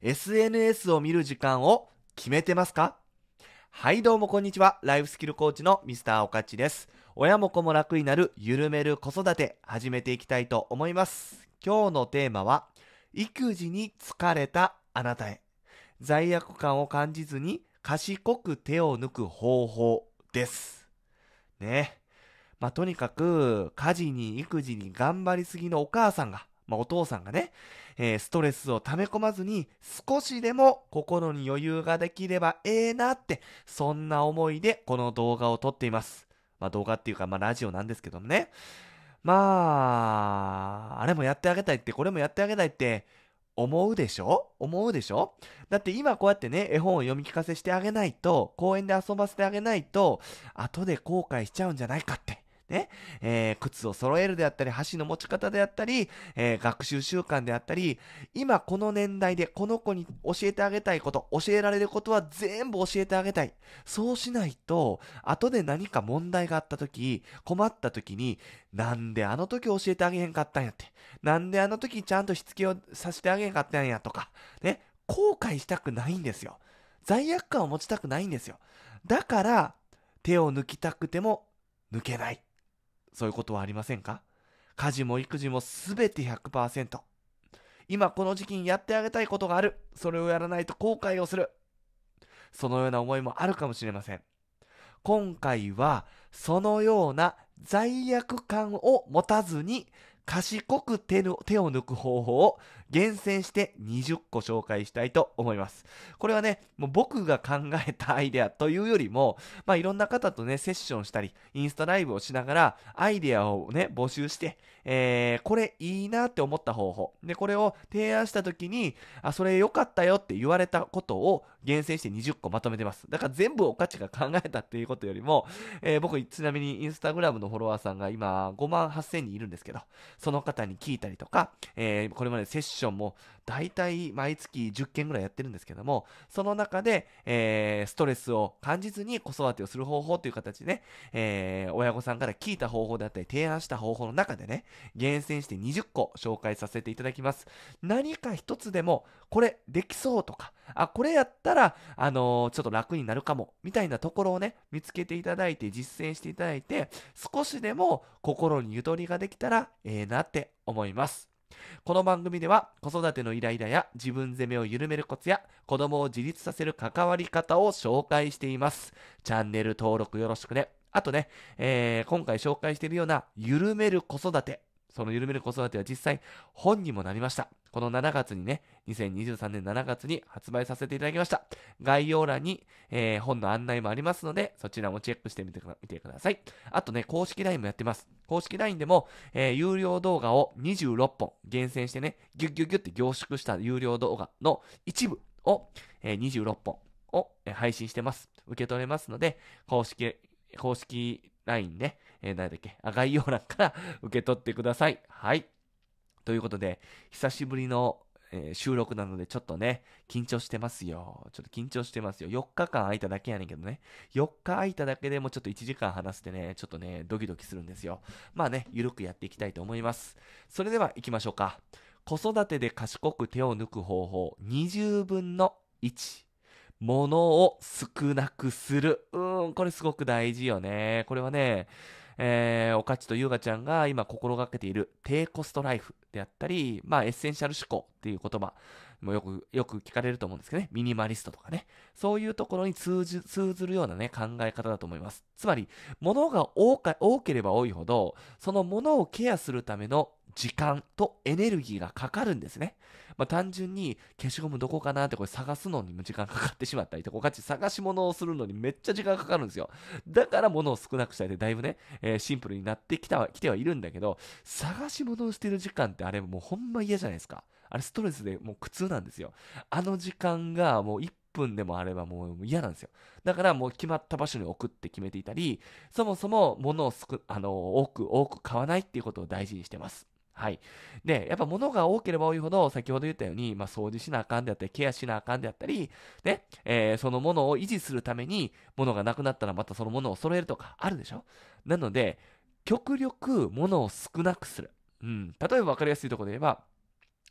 SNS を見る時間を決めてますかはいどうもこんにちは。ライフスキルコーチのミスターおかちです。親も子も楽になる緩める子育て始めていきたいと思います。今日のテーマは育児に疲れたあなたへ罪悪感を感じずに賢く手を抜く方法です。ね。まあ、とにかく家事に育児に頑張りすぎのお母さんがまあ、お父さんがね、えー、ストレスを溜め込まずに少しでも心に余裕ができればええなって、そんな思いでこの動画を撮っています。まあ、動画っていうか、まあ、ラジオなんですけどもね。まあ、あれもやってあげたいって、これもやってあげたいって、思うでしょ思うでしょだって今こうやってね、絵本を読み聞かせしてあげないと、公園で遊ばせてあげないと、後で後悔しちゃうんじゃないかって。ね、えー、靴を揃えるであったり、箸の持ち方であったり、えー、学習習慣であったり、今この年代でこの子に教えてあげたいこと、教えられることは全部教えてあげたい。そうしないと、後で何か問題があった時、困った時に、なんであの時教えてあげへんかったんやって。なんであの時ちゃんとしつけをさせてあげへんかったんやとか、ね、後悔したくないんですよ。罪悪感を持ちたくないんですよ。だから、手を抜きたくても抜けない。そういうことはありませんか家事も育児も全て100%。今この時期にやってあげたいことがある。それをやらないと後悔をする。そのような思いもあるかもしれません。今回はそのような罪悪感を持たずに賢く手を抜く方法を厳選して20個紹介したいと思います。これはね、もう僕が考えたアイデアというよりも、まあいろんな方とね、セッションしたり、インスタライブをしながら、アイデアをね、募集して、えー、これいいなって思った方法。で、これを提案した時に、あ、それ良かったよって言われたことを厳選して20個まとめてます。だから全部お価値が考えたっていうことよりも、えー、僕、ちなみにインスタグラムのフォロワーさんが今5万8000人いるんですけど、その方に聞いたりとか、えー、これまでセッションも大体毎月10件ぐらいやってるんですけども、その中で、えー、ストレスを感じずに子育てをする方法という形でね、えー、親御さんから聞いた方法であったり、提案した方法の中でね、厳選して20個紹介させていただきます。何か一つでも、これできそうとか、あ、これやったら、あのー、ちょっと楽になるかも、みたいなところをね、見つけていただいて、実践していただいて、少しでも心にゆとりができたら、ええなって思います。この番組では子育てのイライラや自分責めを緩めるコツや子供を自立させる関わり方を紹介しています。チャンネル登録よろしくね。あとね、えー、今回紹介しているような緩める子育て。その緩める子育ては実際本にもなりました。この7月にね、2023年7月に発売させていただきました。概要欄に、えー、本の案内もありますので、そちらもチェックしてみてください。あとね、公式 LINE もやってます。公式 LINE でも、えー、有料動画を26本厳選してね、ギュッギュッギュッって凝縮した有料動画の一部を、えー、26本を、配信してます。受け取れますので、公式、公式 LINE ね、えー、何だっけ、あ、概要欄から受け取ってください。はい。ということで、久しぶりの、えー、収録なので、ちょっとね、緊張してますよ。ちょっと緊張してますよ。4日間空いただけやねんけどね。4日空いただけでもちょっと1時間話してね、ちょっとね、ドキドキするんですよ。まあね、ゆるくやっていきたいと思います。それでは行きましょうか。子育てで賢く手を抜く方法、20分の1。物を少なくする。うん、これすごく大事よね。これはね、えー、おかちとゆうがちゃんが今心がけている低コストライフであったり、まあ、エッセンシャル思考っていう言葉もよく、よく聞かれると思うんですけどね。ミニマリストとかね。そういうところに通じ、通ずるようなね、考え方だと思います。つまり、物が多か、多ければ多いほど、その物をケアするための時間とエネルギーがかかるんですね。まあ、単純に消しゴムどこかなってこれ探すのにも時間かかってしまったりとか、探し物をするのにめっちゃ時間かかるんですよ。だから物を少なくしたいってだいぶね、えー、シンプルになってきた、来てはいるんだけど、探し物をしてる時間ってあれもうほんま嫌じゃないですか。あれストレスでもう苦痛なんですよ。あの時間がもう1分でもあればもう嫌なんですよ。だからもう決まった場所に置くって決めていたり、そもそも物をすく、あの、多く多く買わないっていうことを大事にしてます。はい。で、やっぱ物が多ければ多いほど、先ほど言ったように、まあ、掃除しなあかんであったり、ケアしなあかんであったり、ね、えー、その物を維持するために、物がなくなったらまたその物を揃えるとかあるでしょなので、極力物を少なくする。うん。例えば分かりやすいところで言えば、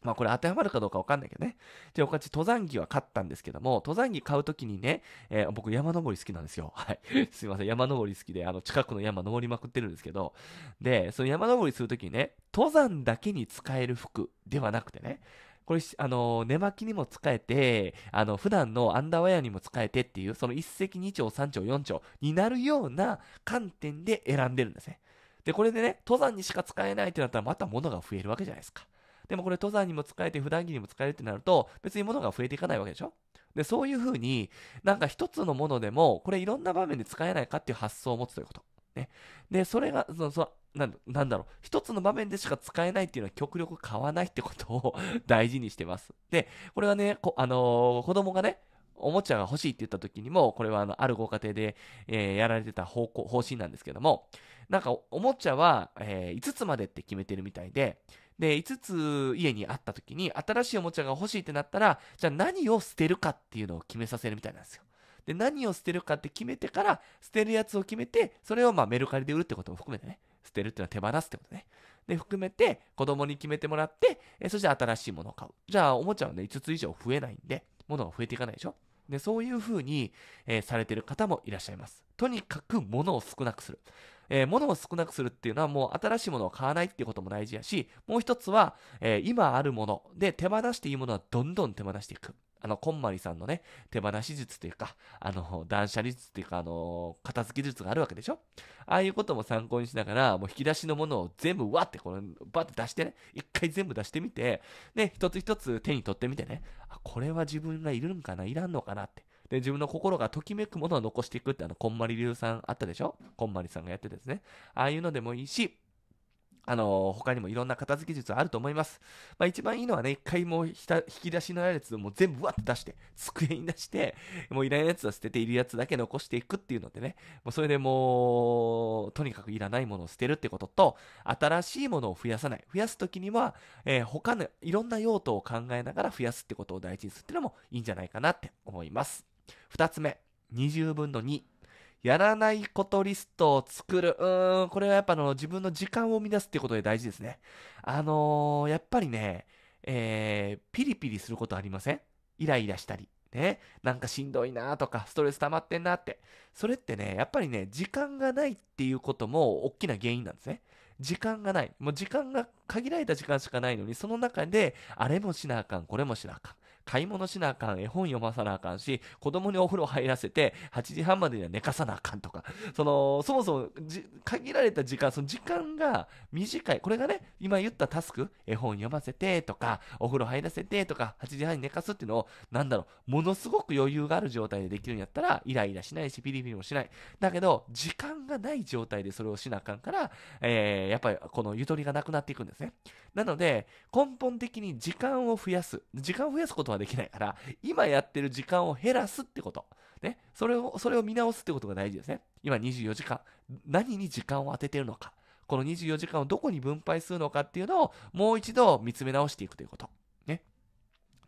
まあこれ当てはまるかどうかわかんないけどね。で、おかち登山着は買ったんですけども、登山着買うときにね、えー、僕山登り好きなんですよ。はい。すいません。山登り好きで、あの、近くの山登りまくってるんですけど、で、その山登りするときにね、登山だけに使える服ではなくてね、これ、あの、寝巻きにも使えて、あの、普段のアンダーワイヤーにも使えてっていう、その一石二鳥三鳥四鳥になるような観点で選んでるんですね。で、これでね、登山にしか使えないってなったらまた物が増えるわけじゃないですか。でもこれ登山にも使えて普段着にも使えるってなると、別に物が増えていかないわけでしょで、そういうふうに、なんか一つのものでも、これいろんな場面で使えないかっていう発想を持つということ。ね。で、それが、その、そななんだろう、一つの場面でしか使えないっていうのは極力買わないってことを 大事にしてます。で、これはね、こあのー、子供がね、おもちゃが欲しいって言った時にも、これはあのあるご家庭で、えー、やられてた方向、方針なんですけども、なんかおもちゃは、えー、5つまでって決めてるみたいで、で、5つ家にあった時に、新しいおもちゃが欲しいってなったら、じゃあ何を捨てるかっていうのを決めさせるみたいなんですよ。で、何を捨てるかって決めてから、捨てるやつを決めて、それをまあメルカリで売るってことも含めてね、捨てるっていうのは手放すってことね。で、含めて、子供に決めてもらって、えそして新しいものを買う。じゃあ、おもちゃはね、5つ以上増えないんで、ものが増えていかないでしょで、そういうふうに、えー、されてる方もいらっしゃいます。とにかく物を少なくする。えー、物を少なくするっていうのはもう新しいものを買わないっていうことも大事やし、もう一つは、えー、今あるもので手放していいものはどんどん手放していく。あの、こんまりさんのね、手放し術というか、あの、断捨離術というか、あの、片付け術があるわけでしょああいうことも参考にしながら、もう引き出しのものを全部わって、この、バって出してね、一回全部出してみて、ね、一つ一つ手に取ってみてね、あ、これは自分がいるんかないらんのかなって。で、自分の心がときめくものを残していくってあの、こんまり流さんあったでしょこんまりさんがやってですね。ああいうのでもいいし、あの、他にもいろんな片付け術あると思います。まあ一番いいのはね、一回もう引き出しのやつをもう全部わって出して、机に出して、もういらないやつは捨てているやつだけ残していくっていうのでね、もうそれでもう、とにかくいらないものを捨てるってことと、新しいものを増やさない。増やすときには、えー、他のいろんな用途を考えながら増やすってことを大事にするっていうのもいいんじゃないかなって思います。2つ目、20分の2。やらないことリストを作る。うーん、これはやっぱの自分の時間を生み出すってことで大事ですね。あのー、やっぱりね、えー、ピリピリすることありませんイライラしたり。ね、なんかしんどいなとか、ストレス溜まってんなって。それってね、やっぱりね、時間がないっていうことも大きな原因なんですね。時間がない。もう時間が限られた時間しかないのに、その中で、あれもしなあかん、これもしなあかん。買い物しなあかん、絵本読まさなあかんし、子供にお風呂入らせて、8時半までには寝かさなあかんとか、その、そもそも限られた時間、その時間が短い。これがね、今言ったタスク、絵本読ませてとか、お風呂入らせてとか、8時半に寝かすっていうのを、なんだろう、ものすごく余裕がある状態でできるんやったら、イライラしないし、ピリピリもしない。だけど、時間がない状態でそれをしなあかんから、えー、やっぱりこのゆとりがなくなっていくんですね。なので、根本的に時間を増やす。時間を増やすことはできないから、今やってる時間を減らすってこと。ね。それを、それを見直すってことが大事ですね。今24時間、何に時間を当ててるのか。この24時間をどこに分配するのかっていうのを、もう一度見つめ直していくということ。ね。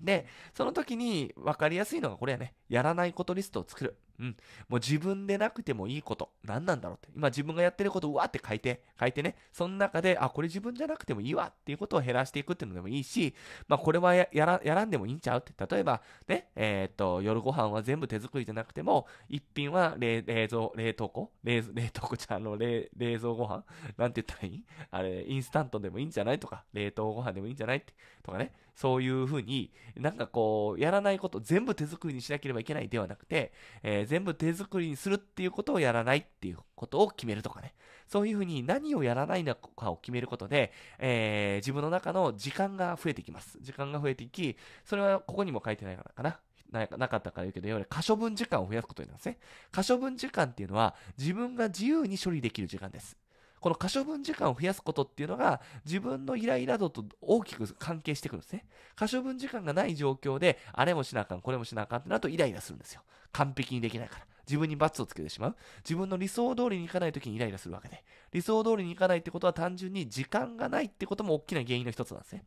で、その時に分かりやすいのがこれやね。やらないことリストを作る。うん。もう自分でなくてもいいこと、何なんだろうって。今自分がやってることをわって書いて、書いてね。その中で、あ、これ自分じゃなくてもいいわっていうことを減らしていくっていうのでもいいし、まあこれはやら、やらんでもいいんちゃうって。例えば、ね、えー、っと、夜ご飯は全部手作りじゃなくても、一品は冷、冷蔵、冷凍庫冷、冷凍庫じゃあの、冷、冷蔵ご飯なんて言ったらいいあれ、インスタントでもいいんじゃないとか、冷凍ご飯でもいいんじゃないって。とかね。そういうふうに、なんかこう、やらないこと、全部手作りにしなければいけないではなくて、えー全部手作りにするっていうことをやらないっていうことを決めるとかね。そういうふうに何をやらないのかを決めることで、えー、自分の中の時間が増えていきます。時間が増えていき、それはここにも書いてないかな。ななかったから言うけど、いわゆる可処分時間を増やすことになるんですね。可処分時間っていうのは自分が自由に処理できる時間です。この可処分時間を増やすことっていうのが自分のイライラ度と大きく関係してくるんですね。可処分時間がない状況であれもしなあかん、これもしなあかんってなるとイライラするんですよ。完璧にできないから。自分に罰をつけてしまう。自分の理想通りにいかない時にイライラするわけで。理想通りにいかないってことは単純に時間がないってことも大きな原因の一つなんですね。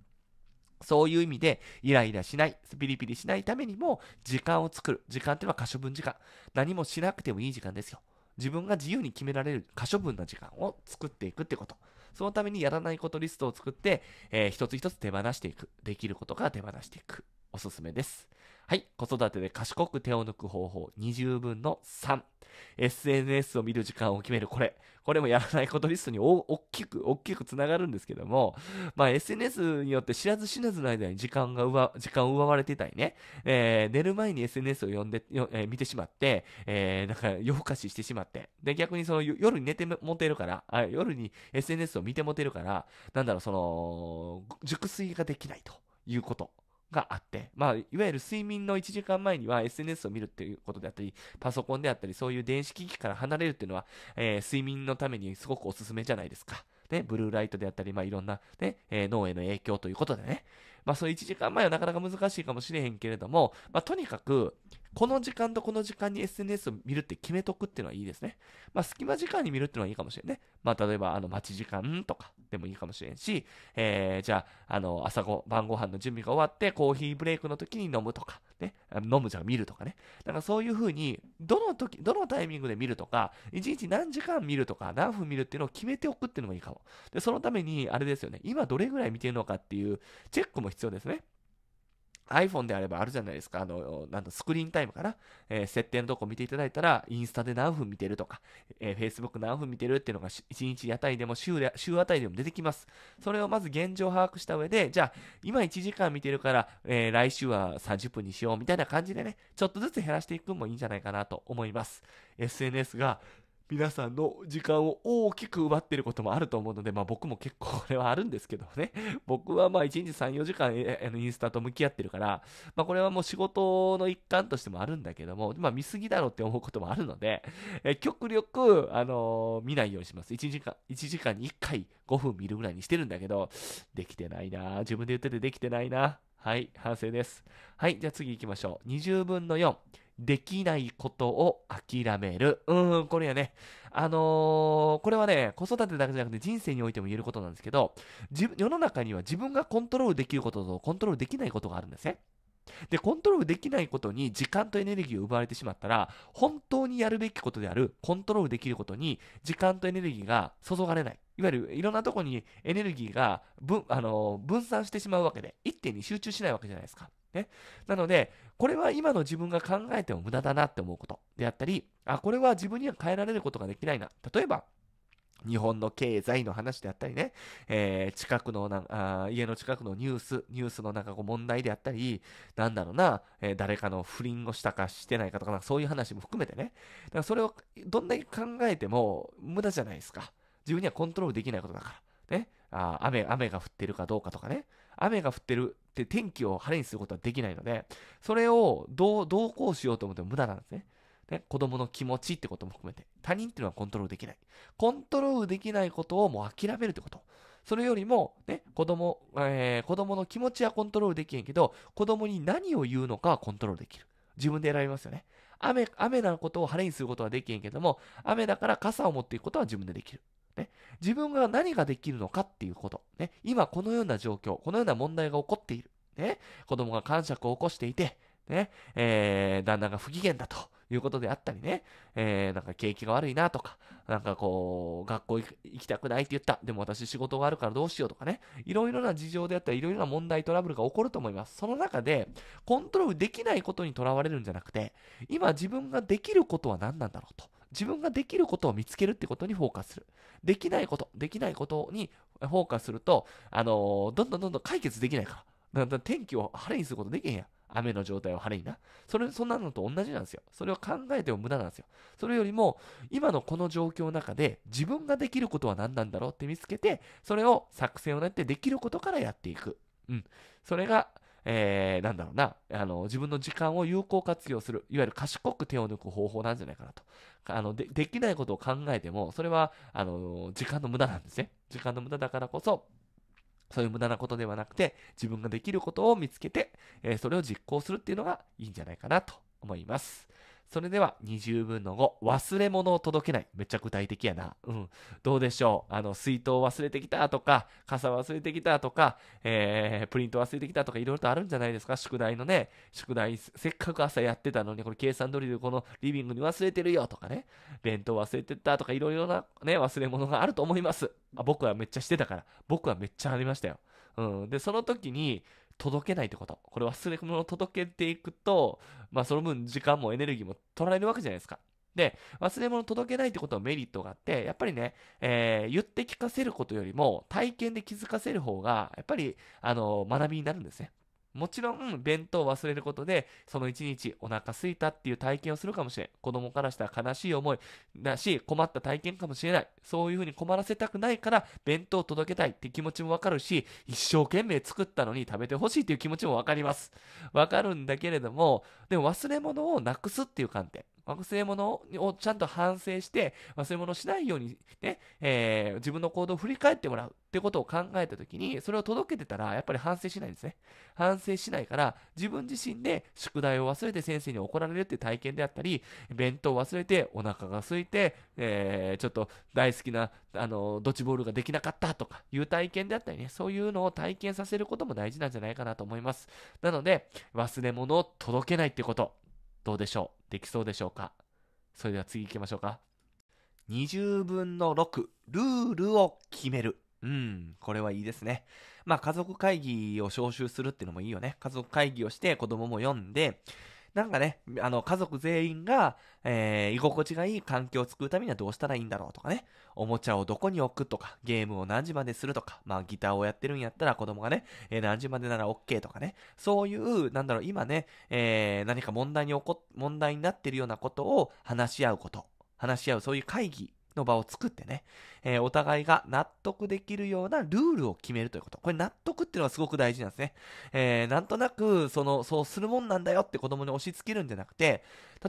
そういう意味で、イライラしない、ピリピリしないためにも、時間を作る。時間っていうのは可処分時間。何もしなくてもいい時間ですよ。自分が自由に決められる可処分な時間を作っていくってこと。そのためにやらないことリストを作って、えー、一つ一つ手放していく。できることから手放していく。おすすめです。はい。子育てで賢く手を抜く方法20分の3。SNS を見る時間を決める。これ。これもやらないことリストに大きく、大きくつながるんですけども、まあ SNS によって知らず知らずの間に時間が奪、時間を奪われてたりね、えー、寝る前に SNS を読んで、よえー、見てしまって、えー、なんか夜更かししてしまって、で、逆にその夜に寝てもてるから、あ夜に SNS を見てもてるから、なんだろう、その、熟睡ができないということ。があって、まあ、いわゆる睡眠の1時間前には SNS を見るっていうことであったり、パソコンであったり、そういう電子機器から離れるっていうのは、えー、睡眠のためにすごくおすすめじゃないですか。ね、ブルーライトであったり、まあ、いろんなね、えー、脳への影響ということでね。まあ、その1時間前はなかなか難しいかもしれへんけれども、まあ、とにかく、この時間とこの時間に SNS を見るって決めとくっていうのはいいですね。まあ、隙間時間に見るっていうのはいいかもしれんね。まあ、例えば、あの、待ち時間とかでもいいかもしれんし、えー、じゃあ、あの、朝ご、晩ご飯の準備が終わって、コーヒーブレイクの時に飲むとか、ね、飲むじゃ見るとかね。だからそういうふうに、どの時、どのタイミングで見るとか、一日何時間見るとか、何分見るっていうのを決めておくっていうのもいいかも。で、そのために、あれですよね、今どれぐらい見てるのかっていうチェックも必要ですね。iPhone であればあるじゃないですか、あの、なんスクリーンタイムかな、えー、設定のとこ見ていただいたら、インスタで何分見てるとか、えー、Facebook 何分見てるっていうのが、1日あたりでも週で、週あたりでも出てきます。それをまず現状把握した上で、じゃあ、今1時間見てるから、えー、来週は30分にしようみたいな感じでね、ちょっとずつ減らしていくのもいいんじゃないかなと思います。SNS が皆さんの時間を大きく奪ってることもあると思うので、まあ僕も結構これはあるんですけどね。僕はまあ1日3、4時間インスタと向き合ってるから、まあこれはもう仕事の一環としてもあるんだけども、まあ見すぎだろって思うこともあるので、え極力、あのー、見ないようにします。1時間、1時間に1回5分見るぐらいにしてるんだけど、できてないな自分で言っててできてないなはい、反省です。はい、じゃあ次行きましょう。20分の4。できないことを諦める。うん、これやね。あのー、これはね、子育てだけじゃなくて人生においても言えることなんですけど、世の中には自分がコントロールできることとコントロールできないことがあるんですね。で、コントロールできないことに時間とエネルギーを奪われてしまったら、本当にやるべきことである、コントロールできることに時間とエネルギーが注がれない。いわゆるいろんなとこにエネルギーが分、あのー、分散してしまうわけで、一点に集中しないわけじゃないですか。ね。なので、これは今の自分が考えても無駄だなって思うことであったり、あ、これは自分には変えられることができないな。例えば、日本の経済の話であったりね、えー、近くのなあ、家の近くのニュース、ニュースのなんかこう問題であったり、なんだろうな、えー、誰かの不倫をしたかしてないかとか、そういう話も含めてね、だからそれをどんだけ考えても無駄じゃないですか。自分にはコントロールできないことだから。ね、あ雨雨が降ってるかどうかとかね、雨が降ってるって天気を晴れにすることはできないので、それをどう、どうこうしようと思っても無駄なんですね。ね、子供の気持ちってことも含めて、他人っていうのはコントロールできない。コントロールできないことをもう諦めるってこと。それよりも、ね、子供、えー、子供の気持ちはコントロールできへんけど、子供に何を言うのかはコントロールできる。自分で選びますよね。雨、雨なことを晴れにすることはできへんけども、雨だから傘を持っていくことは自分でできる。ね、自分が何ができるのかっていうこと、ね、今このような状況、このような問題が起こっている、ね、子供が感触を起こしていて、ね、えー、旦那が不機嫌だということであったりね、えー、なんか景気が悪いなとか、なんかこう、学校行きたくないって言った、でも私仕事があるからどうしようとかね、いろいろな事情であったり、いろいろな問題、トラブルが起こると思います。その中で、コントロールできないことにとらわれるんじゃなくて、今自分ができることは何なんだろうと。自分ができることを見つけるってことにフォーカスする。できないこと、できないことにフォーカスすると、あのー、どんどんどんどん解決できないから。だんだん天気を晴れにすることできへんやん。雨の状態を晴れにな。それ、そんなのと同じなんですよ。それを考えても無駄なんですよ。それよりも、今のこの状況の中で、自分ができることは何なんだろうって見つけて、それを作戦を練ってできることからやっていく。うん。それが、えー、なんだろうな、あの、自分の時間を有効活用する、いわゆる賢く手を抜く方法なんじゃないかなと。あの、で、できないことを考えても、それは、あの、時間の無駄なんですね。時間の無駄だからこそ、そういう無駄なことではなくて、自分ができることを見つけて、えー、それを実行するっていうのがいいんじゃないかなと思います。それでは20分の5、忘れ物を届けない。めっちゃ具体的やな。うん。どうでしょうあの、水筒忘れてきたとか、傘忘れてきたとか、えー、プリント忘れてきたとか、いろいろとあるんじゃないですか宿題のね、宿題、せっかく朝やってたのに、これ計算ドリル、このリビングに忘れてるよとかね、弁当忘れてたとか、いろいろなね、忘れ物があると思います。あ僕はめっちゃしてたから、僕はめっちゃありましたよ。うん。で、その時に、届けないってこと。これ忘それも届けていくと、まあその分時間もエネルギーも取られるわけじゃないですか。で、忘れ物届けないってことはメリットがあって、やっぱりね、えー、言って聞かせることよりも、体験で気づかせる方が、やっぱり、あのー、学びになるんですね。もちろん弁当を忘れることでその一日お腹すいたっていう体験をするかもしれん子供からしたら悲しい思いだし困った体験かもしれないそういうふうに困らせたくないから弁当を届けたいって気持ちもわかるし一生懸命作ったのに食べてほしいっていう気持ちもわかりますわかるんだけれどもでも忘れ物をなくすっていう観点忘れ物をちゃんと反省して、忘れ物しないようにね、えー、自分の行動を振り返ってもらうってことを考えたときに、それを届けてたら、やっぱり反省しないんですね。反省しないから、自分自身で宿題を忘れて先生に怒られるって体験であったり、弁当を忘れてお腹が空いて、えー、ちょっと大好きな、あの、ドッジボールができなかったとかいう体験であったりね、そういうのを体験させることも大事なんじゃないかなと思います。なので、忘れ物を届けないってこと、どうでしょうできそうでしょうかそれでは次行きましょうか。20分の6、ルールを決める。うん、これはいいですね。まあ、家族会議を招集するっていうのもいいよね。家族会議をして子供も読んで、なんかね、あの、家族全員が、えー、居心地がいい環境を作るためにはどうしたらいいんだろうとかね、おもちゃをどこに置くとか、ゲームを何時までするとか、まあ、ギターをやってるんやったら子供がね、えー、何時までなら OK とかね、そういう、なんだろう、今ね、えー、何か問題に起こ、問題になってるようなことを話し合うこと、話し合う、そういう会議の場を作ってね、えー、お互いが納得できるようなルールを決めるということ。これ納得っていうのはすごく大事なんですね。えー、なんとなく、その、そうするもんなんだよって子供に押し付けるんじゃなくて、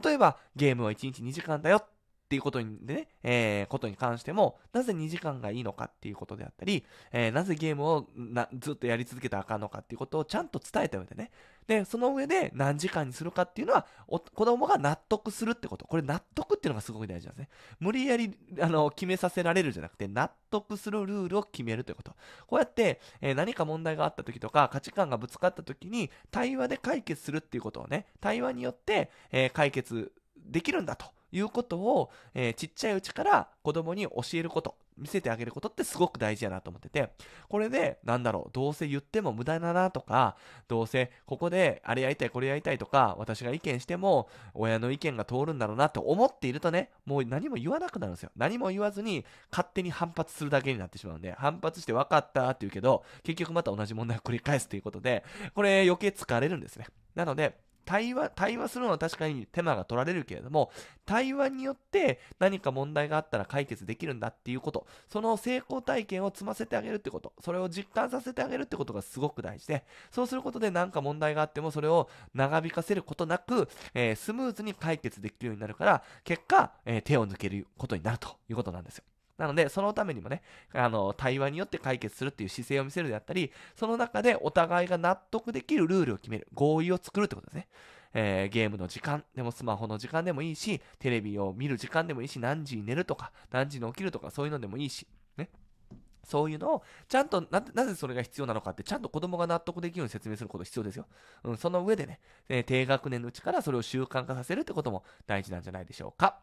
例えば、ゲームは1日2時間だよっていうことにでね、えー、ことに関しても、なぜ2時間がいいのかっていうことであったり、えー、なぜゲームをなずっとやり続けたらあかんのかっていうことをちゃんと伝えた上でね、で、その上で何時間にするかっていうのは、お子供が納得するってこと。これ納得っていうのがすごく大事なんですね。無理やり、あの、決めさせられるじゃなくて、納得するルールを決めるということ。こうやって、えー、何か問題があった時とか、価値観がぶつかった時に、対話で解決するっていうことをね、対話によって、えー、解決できるんだと。いうことを、えー、ちっちゃいうちから子供に教えること、見せてあげることってすごく大事やなと思ってて、これで、なんだろう、どうせ言っても無駄だなとか、どうせここであれやりたい、これやりたいとか、私が意見しても、親の意見が通るんだろうなと思っているとね、もう何も言わなくなるんですよ。何も言わずに、勝手に反発するだけになってしまうんで、反発して分かったって言うけど、結局また同じ問題を繰り返すということで、これ余計疲れるんですね。なので、対話、対話するのは確かに手間が取られるけれども、対話によって何か問題があったら解決できるんだっていうこと、その成功体験を積ませてあげるってこと、それを実感させてあげるってことがすごく大事で、そうすることで何か問題があってもそれを長引かせることなく、えー、スムーズに解決できるようになるから、結果、えー、手を抜けることになるということなんですよ。なので、そのためにもね、あの、対話によって解決するっていう姿勢を見せるであったり、その中でお互いが納得できるルールを決める、合意を作るってことですね。えー、ゲームの時間でもスマホの時間でもいいし、テレビを見る時間でもいいし、何時に寝るとか、何時に起きるとか、そういうのでもいいし、ね。そういうのを、ちゃんとな、なぜそれが必要なのかって、ちゃんと子供が納得できるように説明すること必要ですよ。うん、その上でね、えー、低学年のうちからそれを習慣化させるってことも大事なんじゃないでしょうか。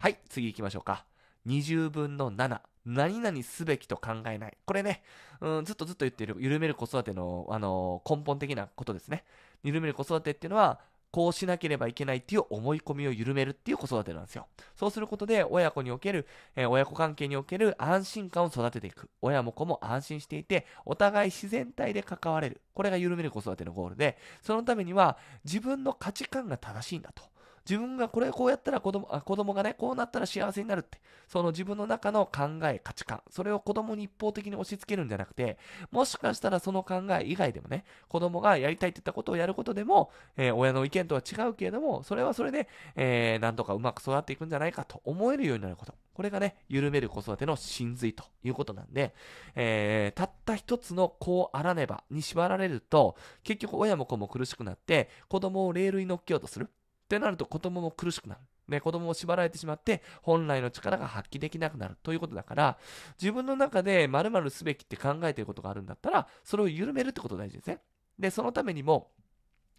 はい、次行きましょうか。20分の7。何々すべきと考えない。これね、うん、ずっとずっと言ってる、緩める子育ての、あのー、根本的なことですね。緩める子育てっていうのは、こうしなければいけないっていう思い込みを緩めるっていう子育てなんですよ。そうすることで、親子における、えー、親子関係における安心感を育てていく。親も子も安心していて、お互い自然体で関われる。これが緩める子育てのゴールで、そのためには、自分の価値観が正しいんだと。自分がこれこうやったら子供あ子供がね、こうなったら幸せになるって、その自分の中の考え、価値観、それを子供に一方的に押し付けるんじゃなくて、もしかしたらその考え以外でもね、子供がやりたいって言ったことをやることでも、えー、親の意見とは違うけれども、それはそれで、えー、なんとかうまく育っていくんじゃないかと思えるようになること。これがね、緩める子育ての真髄ということなんで、えー、たった一つのこうあらねばに縛られると、結局親も子も苦しくなって、子供をレールに乗っけようとする。ってなると子供も苦しくなる。ね、子供を縛られてしまって本来の力が発揮できなくなるということだから自分の中で〇〇すべきって考えていることがあるんだったらそれを緩めるってこと大事ですね。で、そのためにも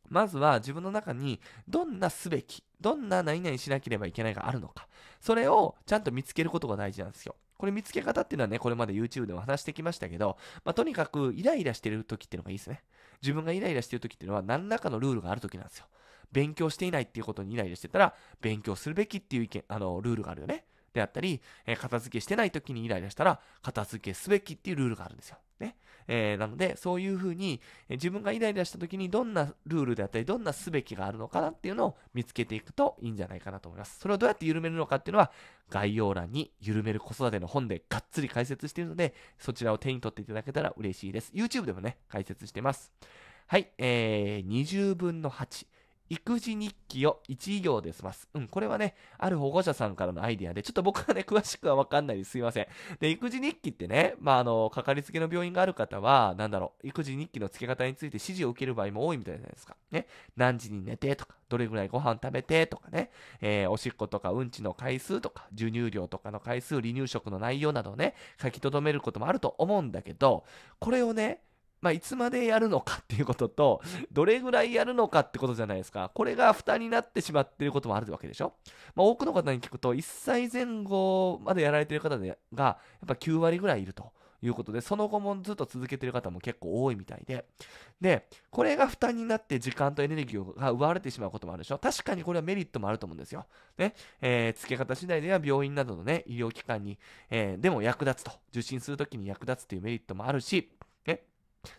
まずは自分の中にどんなすべき、どんな何々しなければいけないがあるのか、それをちゃんと見つけることが大事なんですよ。これ見つけ方っていうのはね、これまで YouTube でも話してきましたけど、まあ、とにかくイライラしてる時っていうのがいいですね。自分がイライラしてる時っていうのは何らかのルールがある時なんですよ。勉強していないっていうことにイライラしてたら、勉強するべきっていう意見、あの、ルールがあるよね。であったり、えー、片付けしてない時にイライラしたら、片付けすべきっていうルールがあるんですよ。ね。えー、なので、そういうふうに、えー、自分がイライラした時にどんなルールであったり、どんなすべきがあるのかなっていうのを見つけていくといいんじゃないかなと思います。それをどうやって緩めるのかっていうのは、概要欄に緩める子育ての本でがっつり解説しているので、そちらを手に取っていただけたら嬉しいです。YouTube でもね、解説してます。はい、えー、20分の8。育児日記を一行で済ます。うん、これはね、ある保護者さんからのアイディアで、ちょっと僕はね、詳しくはわかんないですいません。で、育児日記ってね、まあ、あの、かかりつけの病院がある方は、なんだろう、育児日記の付け方について指示を受ける場合も多いみたいじゃないですか。ね、何時に寝てとか、どれぐらいご飯食べてとかね、えー、おしっことかうんちの回数とか、授乳量とかの回数、離乳食の内容などをね、書き留めることもあると思うんだけど、これをね、まあ、いつまでやるのかっていうことと、どれぐらいやるのかってことじゃないですか。これが負担になってしまってることもあるわけでしょ。まあ、多くの方に聞くと、1歳前後までやられてる方でが、やっぱ9割ぐらいいると。いうことで、その後もずっと続けてる方も結構多いみたいで。で、これが負担になって時間とエネルギーが奪われてしまうこともあるでしょ確かにこれはメリットもあると思うんですよ。ね。えー、付け方次第では病院などのね、医療機関に、えー、でも役立つと。受診するときに役立つというメリットもあるし、ね。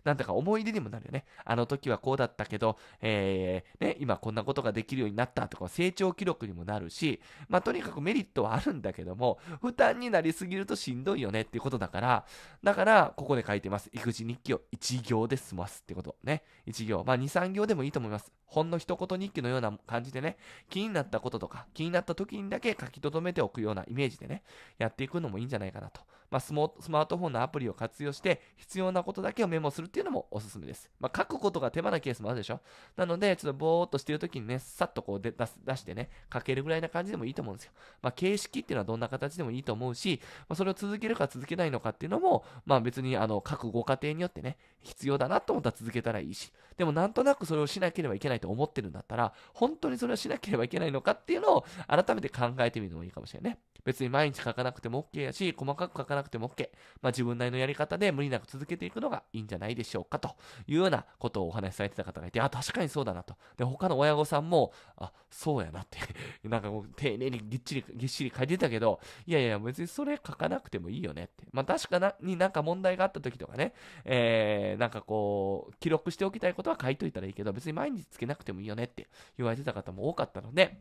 なんだか思い出にもなるよね。あの時はこうだったけど、えー、ね、今こんなことができるようになったとか、成長記録にもなるし、まあ、とにかくメリットはあるんだけども、負担になりすぎるとしんどいよねっていうことだから、だから、ここで書いてます。育児日記を1行で済ますってこと。ね。1行。まあ、2、3行でもいいと思います。ほんの一言日記のような感じでね、気になったこととか、気になった時にだけ書き留めておくようなイメージでね、やっていくのもいいんじゃないかなと。まあ、スマートフォンのアプリを活用して、必要なことだけをメモするっていうのもおすすめです。まあ、書くことが手間なケースもあるでしょ。なので、ちょっとぼーっとしてる時にね、さっとこう出出してね、書けるぐらいな感じでもいいと思うんですよ。まあ、形式っていうのはどんな形でもいいと思うし、まあ、それを続けるか続けないのかっていうのも、まあ、別にあの各ご家庭によってね、必要だなと思ったら続けたらいいし、でもなんとなくそれをしなければいけないないと思ってるんだったら、本当にそれはしなければいけないのかっていうのを改めて考えてみるのもいいかもしれないね。別に毎日書かなくても OK やし、細かく書かなくても OK。まあ自分なりのやり方で無理なく続けていくのがいいんじゃないでしょうかというようなことをお話しされてた方がいて、あ、確かにそうだなと。で、他の親御さんも、あ、そうやなって なんかこう丁寧にぎっちり、ぎっしり書いてたけど、いやいや、別にそれ書かなくてもいいよねって。まあ確かになんか問題があった時とかね、えー、なんかこう、記録しておきたいことは書いといたらいいけど、別に毎日つけけなくてもいいよねって言われてた方も多かったので、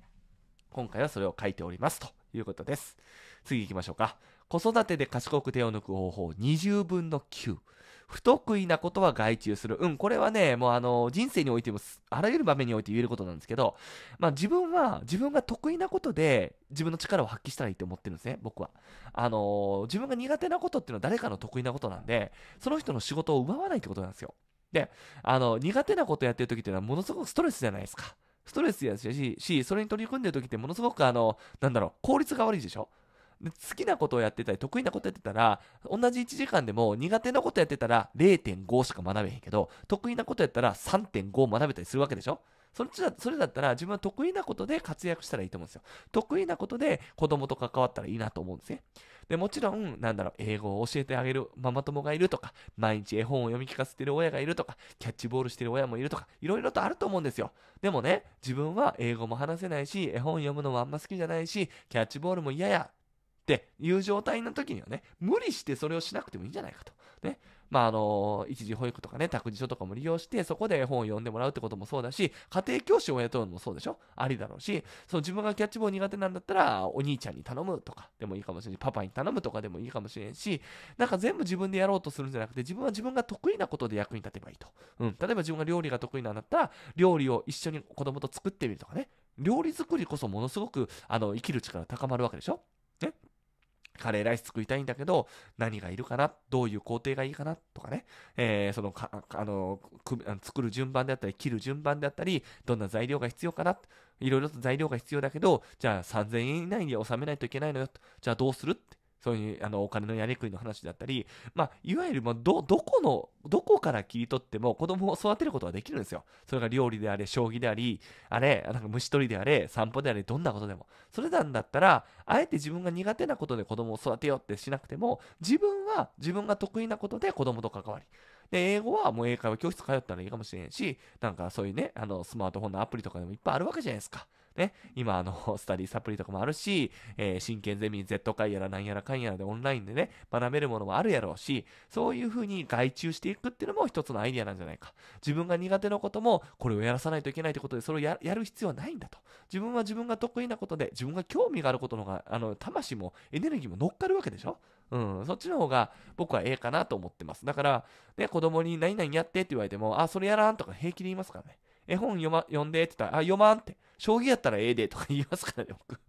今回はそれを書いておりますということです。次行きましょうか。子育てで賢く手を抜く方法20分の9。不得意なことは外注する。うん、これはね、もうあの、人生においても、あらゆる場面において言えることなんですけど、まあ自分は、自分が得意なことで、自分の力を発揮したらいいと思ってるんですね、僕は。あの、自分が苦手なことっていうのは誰かの得意なことなんで、その人の仕事を奪わないってことなんですよ。で、あの、苦手なことやってる時っていうのはものすごくストレスじゃないですか。ストレスやし、し、それに取り組んでる時ってものすごくあの、なんだろう、効率が悪いでしょ好きなことをやってたり、得意なことやってたら、同じ1時間でも苦手なことやってたら0.5しか学べへんけど、得意なことやったら3.5学べたりするわけでしょそだ、それだったら自分は得意なことで活躍したらいいと思うんですよ。得意なことで子供と関わったらいいなと思うんですね。で、もちろん、なんだろう、英語を教えてあげるママ友がいるとか、毎日絵本を読み聞かせてる親がいるとか、キャッチボールしてる親もいるとか、いろいろとあると思うんですよ。でもね、自分は英語も話せないし、絵本読むのもあんま好きじゃないし、キャッチボールも嫌やっていう状態の時にはね、無理してそれをしなくてもいいんじゃないかと。ね。まあ、あの、一時保育とかね、託児所とかも利用して、そこで本を読んでもらうってこともそうだし、家庭教師を雇うのもそうでしょありだろうし、その自分がキャッチボール苦手なんだったら、お兄ちゃんに頼むとかでもいいかもしれんし、パパに頼むとかでもいいかもしれんし、なんか全部自分でやろうとするんじゃなくて、自分は自分が得意なことで役に立てばいいと。うん。例えば自分が料理が得意なんだったら、料理を一緒に子供と作ってみるとかね。料理作りこそものすごくあの生きる力が高まるわけでしょカレーライス作りたいんだけど、何がいるかなどういう工程がいいかなとかね。えー、そのか、あの、作る順番であったり、切る順番であったり、どんな材料が必要かないろいろと材料が必要だけど、じゃあ3000円以内に収めないといけないのよ。じゃあどうするって。そういうあのお金のやりくりの話だったり、まあ、いわゆるもうどどこのどこから切り取っても子供を育てることはできるんですよ。それが料理であれ、将棋であり、あれ、なんか虫取りであれ、散歩であれ、どんなことでも。それなんだったら、あえて自分が苦手なことで子供を育てようってしなくても、自分は自分が得意なことで子供と関わり。で、英語はもう英会話教室通ったらいいかもしれんし、なんかそういうね、あのスマートフォンのアプリとかでもいっぱいあるわけじゃないですか。ね、今あの、スタディサプリとかもあるし、えー、真剣ゼミ、Z 会やらなんやらかんやらでオンラインでね、学べるものもあるやろうし、そういうふうに外注していくっていうのも一つのアイディアなんじゃないか。自分が苦手なことも、これをやらさないといけないってことで、それをやる必要はないんだと。自分は自分が得意なことで、自分が興味があることのが、あの、魂もエネルギーも乗っかるわけでしょうん、そっちの方が僕はええかなと思ってます。だから、ね、子供に何々やってって言われても、あ、それやらんとか平気で言いますからね。絵本読,、ま、読んでって言ったら、あ、読まんって。将棋やったらええでとか言いますからね、僕。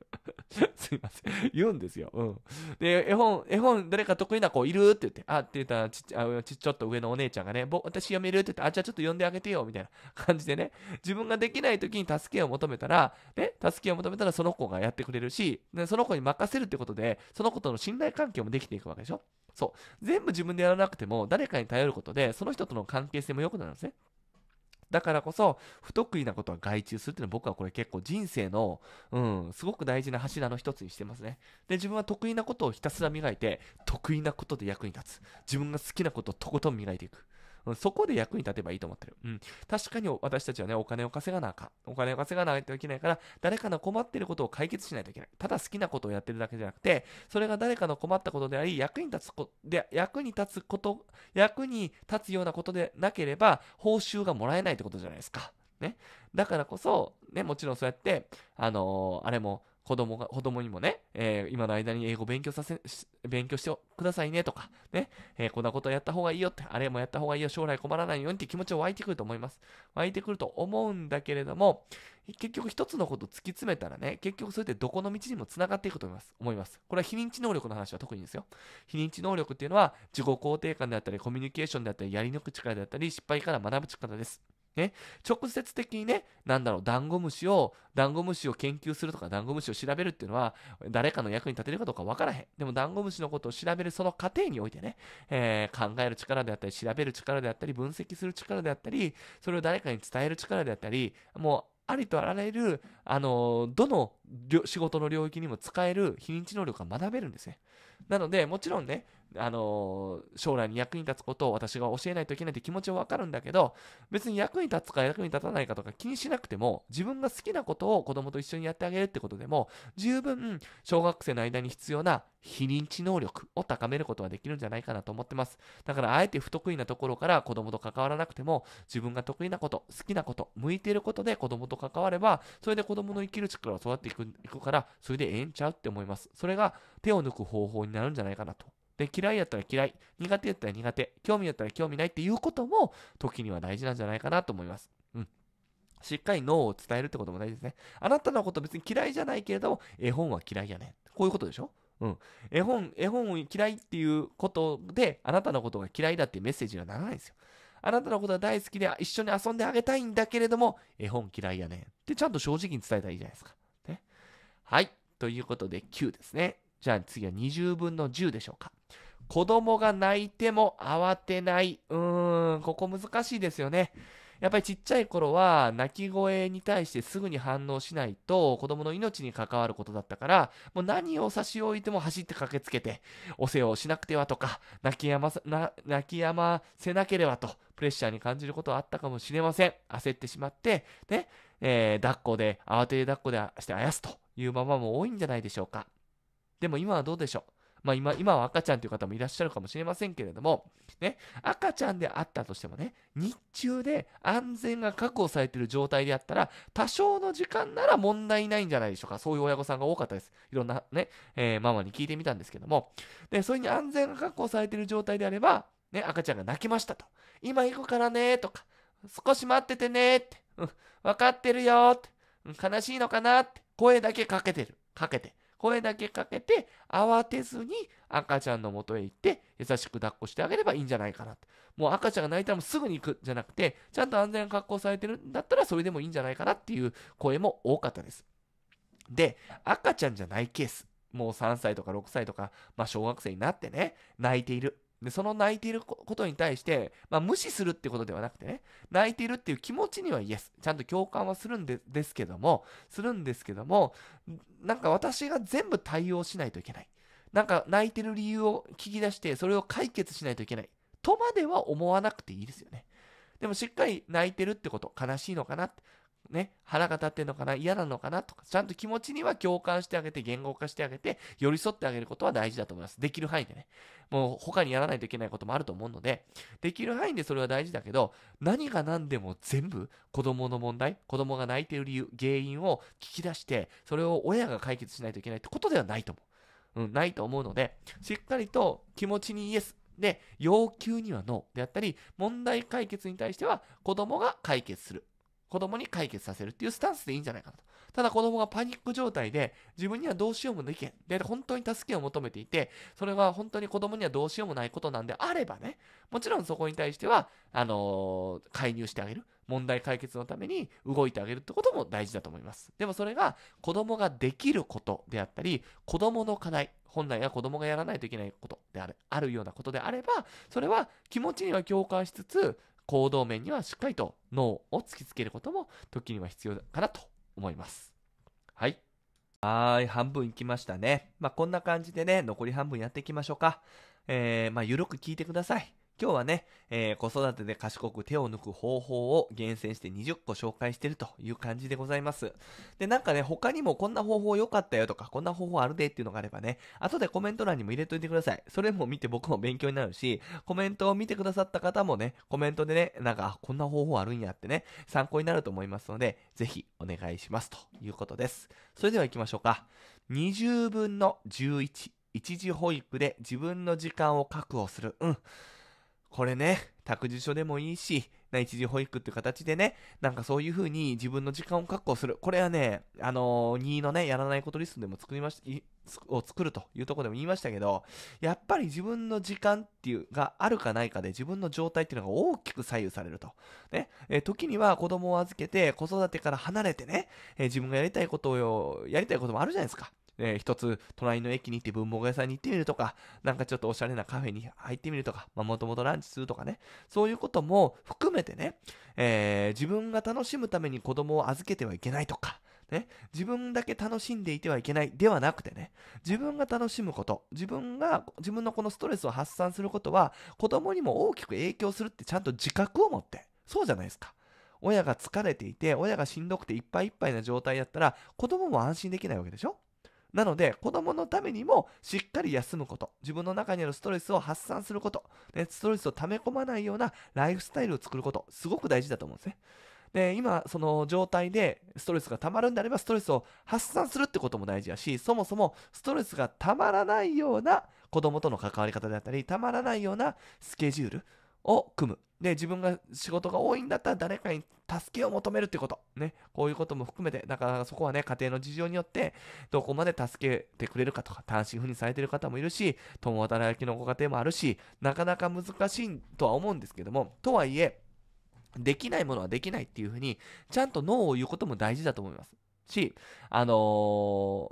すいません。言うんですよ。うん。で、絵本、絵本、誰か得意な子いるって言って、あ、って言ったら、ちあちちょっと上のお姉ちゃんがね、私読めるって言って、あ、じゃあちょっと読んであげてよ、みたいな感じでね、自分ができない時に助けを求めたら、ね、助けを求めたらその子がやってくれるし、ね、その子に任せるってことで、その子との信頼関係もできていくわけでしょそう。全部自分でやらなくても、誰かに頼ることで、その人との関係性も良くなるんですね。だからこそ、不得意なことは外注するっていうのは僕はこれ結構人生の、うん、すごく大事な柱の一つにしてますね。で、自分は得意なことをひたすら磨いて、得意なことで役に立つ。自分が好きなことをとことん磨いていく。うん、そこで役に立てばいいと思ってる。うん。確かに私たちはね、お金を稼がなあかん。お金を稼がないといけないから、誰かの困ってることを解決しないといけない。ただ好きなことをやってるだけじゃなくて、それが誰かの困ったことであり、役に立つこ、で、役に立つこと、役に立つようなことでなければ、報酬がもらえないってことじゃないですか。ね。だからこそ、ね、もちろんそうやって、あのー、あれも、子供が、子供にもね、えー、今の間に英語勉強させ、勉強してくださいねとか、ね、えー、こんなことやった方がいいよって、あれもやった方がいいよ、将来困らないようにって気持ちを湧いてくると思います。湧いてくると思うんだけれども、結局一つのことを突き詰めたらね、結局それってどこの道にも繋がっていくと思います。思います。これは非認知能力の話は特にですよ。非認知能力っていうのは、自己肯定感であったり、コミュニケーションであったり、やり抜く力であったり、失敗から学ぶ力です。ね、直接的にね、なんだろう、ダンゴムシを、ダンゴムシを研究するとか、ダンゴムシを調べるっていうのは、誰かの役に立てるかどうかわからへん。でも、ダンゴムシのことを調べるその過程においてね、えー、考える力であったり、調べる力であったり、分析する力であったり、それを誰かに伝える力であったり、もう、ありとあらゆる、あの、どの仕事の領域にも使える非認知能力が学べるんですね。なので、もちろんね、あの将来に役に立つことを私が教えないといけないって気持ちはわかるんだけど、別に役に立つか役に立たないかとか気にしなくても、自分が好きなことを子供と一緒にやってあげるってことでも、十分小学生の間に必要な非認知能力を高めることはできるんじゃないかなと思ってます。だから、あえて不得意なところから子供と関わらなくても、自分が得意なこと、好きなこと、向いていることで子供と関われば、それで子供の生きる力を育っていくいくから、それでええんちゃうって思います。それが手を抜く方法になるんじゃないかなとで、嫌いやったら嫌い、苦手やったら苦手、興味やったら興味ないっていうことも、時には大事なんじゃないかなと思います。うん。しっかり脳を伝えるってことも大事ですね。あなたのこと別に嫌いじゃないけれども、絵本は嫌いやねん。こういうことでしょうん。絵本、絵本嫌いっていうことで、あなたのことが嫌いだっていうメッセージにはならないんですよ。あなたのことは大好きで一緒に遊んであげたいんだけれども、絵本嫌いやねん。ってちゃんと正直に伝えたらいいじゃないですか。ね。はい。ということで9ですね。じゃあ次は20分の10でしょうか。子供が泣いても慌てない。うーん、ここ難しいですよね。やっぱりちっちゃい頃は泣き声に対してすぐに反応しないと子供の命に関わることだったから、もう何を差し置いても走って駆けつけて、お世話をしなくてはとか、泣きやま泣きませなければと、プレッシャーに感じることはあったかもしれません。焦ってしまって、ね、えー、抱っこで、慌てて抱っこでしてあやすというままも多いんじゃないでしょうか。でも今はどうでしょうまあ、今今は赤ちゃんという方もいらっしゃるかもしれませんけれども、ね、赤ちゃんであったとしてもね、日中で安全が確保されている状態であったら、多少の時間なら問題ないんじゃないでしょうか。そういう親御さんが多かったです。いろんなね、えー、ママに聞いてみたんですけども。で、それに安全が確保されている状態であれば、ね、赤ちゃんが泣きましたと。今行くからねとか、少し待っててねって、うん、分かってるよって、うん、悲しいのかなって、声だけかけてる。かけて。声だけかけて、慌てずに赤ちゃんのもとへ行って、優しく抱っこしてあげればいいんじゃないかなと。もう赤ちゃんが泣いたらもうすぐに行くじゃなくて、ちゃんと安全な格好されてるんだったらそれでもいいんじゃないかなっていう声も多かったです。で、赤ちゃんじゃないケース。もう3歳とか6歳とか、まあ小学生になってね、泣いている。でその泣いていることに対して、まあ、無視するってことではなくてね泣いているっていう気持ちにはイエスちゃんと共感はするんでですけどもするんですけどもなんか私が全部対応しないといけないなんか泣いてる理由を聞き出してそれを解決しないといけないとまでは思わなくていいですよねでもしっかり泣いてるってこと悲しいのかなね、腹が立ってんのかな嫌なのかなとか、ちゃんと気持ちには共感してあげて、言語化してあげて、寄り添ってあげることは大事だと思います。できる範囲でね。もう他にやらないといけないこともあると思うので、できる範囲でそれは大事だけど、何が何でも全部子供の問題、子供が泣いている理由、原因を聞き出して、それを親が解決しないといけないってことではないと思う。うん、ないと思うので、しっかりと気持ちにイエス、で、要求にはノーであったり、問題解決に対しては子供が解決する。子供に解決させるっていうスタンスでいいんじゃないかなと。ただ子供がパニック状態で自分にはどうしようもない意見で本当に助けを求めていて、それは本当に子供にはどうしようもないことなんであればね、もちろんそこに対しては、あのー、介入してあげる。問題解決のために動いてあげるってことも大事だと思います。でもそれが子供ができることであったり、子供の課題、本来は子供がやらないといけないことである、あるようなことであれば、それは気持ちには共感しつつ、行動面にはしっかりと脳を突きつけることも時には必要かなと思います。はい。はい、半分いきましたね。まあ、こんな感じでね、残り半分やっていきましょうか。えー、まあ、ゆるく聞いてください。今日はね、えー、子育てで賢く手を抜く方法を厳選して20個紹介してるという感じでございます。で、なんかね、他にもこんな方法良かったよとか、こんな方法あるでっていうのがあればね、後でコメント欄にも入れといてください。それも見て僕も勉強になるし、コメントを見てくださった方もね、コメントでね、なんか、こんな方法あるんやってね、参考になると思いますので、ぜひお願いしますということです。それでは行きましょうか。20分の11。一時保育で自分の時間を確保する。うん。これね、託児所でもいいし、一時保育っていう形でね、なんかそういう風に自分の時間を確保する。これはね、あのー、2のね、やらないことリストでも作りました、を作るというとこでも言いましたけど、やっぱり自分の時間っていうがあるかないかで自分の状態っていうのが大きく左右されると。ね。えー、時には子供を預けて子育てから離れてね、えー、自分がやりたいことを、やりたいこともあるじゃないですか。え一つ隣の駅に行って文房具屋さんに行ってみるとか、なんかちょっとおしゃれなカフェに入ってみるとか、まあ、もともとランチするとかね、そういうことも含めてね、えー、自分が楽しむために子供を預けてはいけないとか、ね、自分だけ楽しんでいてはいけないではなくてね、自分が楽しむこと、自分が、自分のこのストレスを発散することは、子供にも大きく影響するってちゃんと自覚を持って、そうじゃないですか。親が疲れていて、親がしんどくていっぱいいっぱいな状態だったら、子供も安心できないわけでしょなので、子供のためにもしっかり休むこと、自分の中にあるストレスを発散すること、ね、ストレスを溜め込まないようなライフスタイルを作ること、すごく大事だと思うんですね。で、今、その状態でストレスが溜まるんであれば、ストレスを発散するってことも大事だし、そもそもストレスが溜まらないような子供との関わり方であったり、たまらないようなスケジュール、を組む。で、自分が仕事が多いんだったら誰かに助けを求めるってこと。ね。こういうことも含めて、だからそこはね、家庭の事情によって、どこまで助けてくれるかとか、単身赴任されてる方もいるし、共働きのご家庭もあるし、なかなか難しいとは思うんですけども、とはいえ、できないものはできないっていうふうに、ちゃんとノーを言うことも大事だと思います。し、あの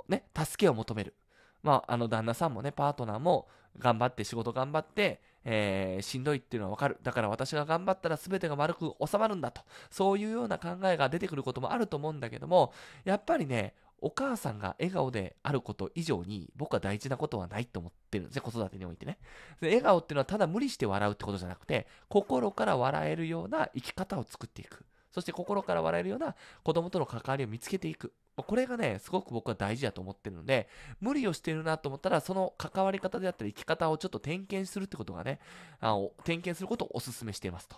ー、ね、助けを求める。まあ、あの旦那さんもね、パートナーも頑張って、仕事頑張って、えー、しんどいっていうのはわかる。だから私が頑張ったら全てが丸く収まるんだと。そういうような考えが出てくることもあると思うんだけども、やっぱりね、お母さんが笑顔であること以上に僕は大事なことはないと思ってるんですね、子育てにおいてね。で笑顔っていうのはただ無理して笑うってことじゃなくて、心から笑えるような生き方を作っていく。そして心から笑えるような子供との関わりを見つけていく。これがね、すごく僕は大事だと思ってるので、無理をしてるなと思ったら、その関わり方であったり、生き方をちょっと点検するってことがね、あの点検することをお勧めしていますと。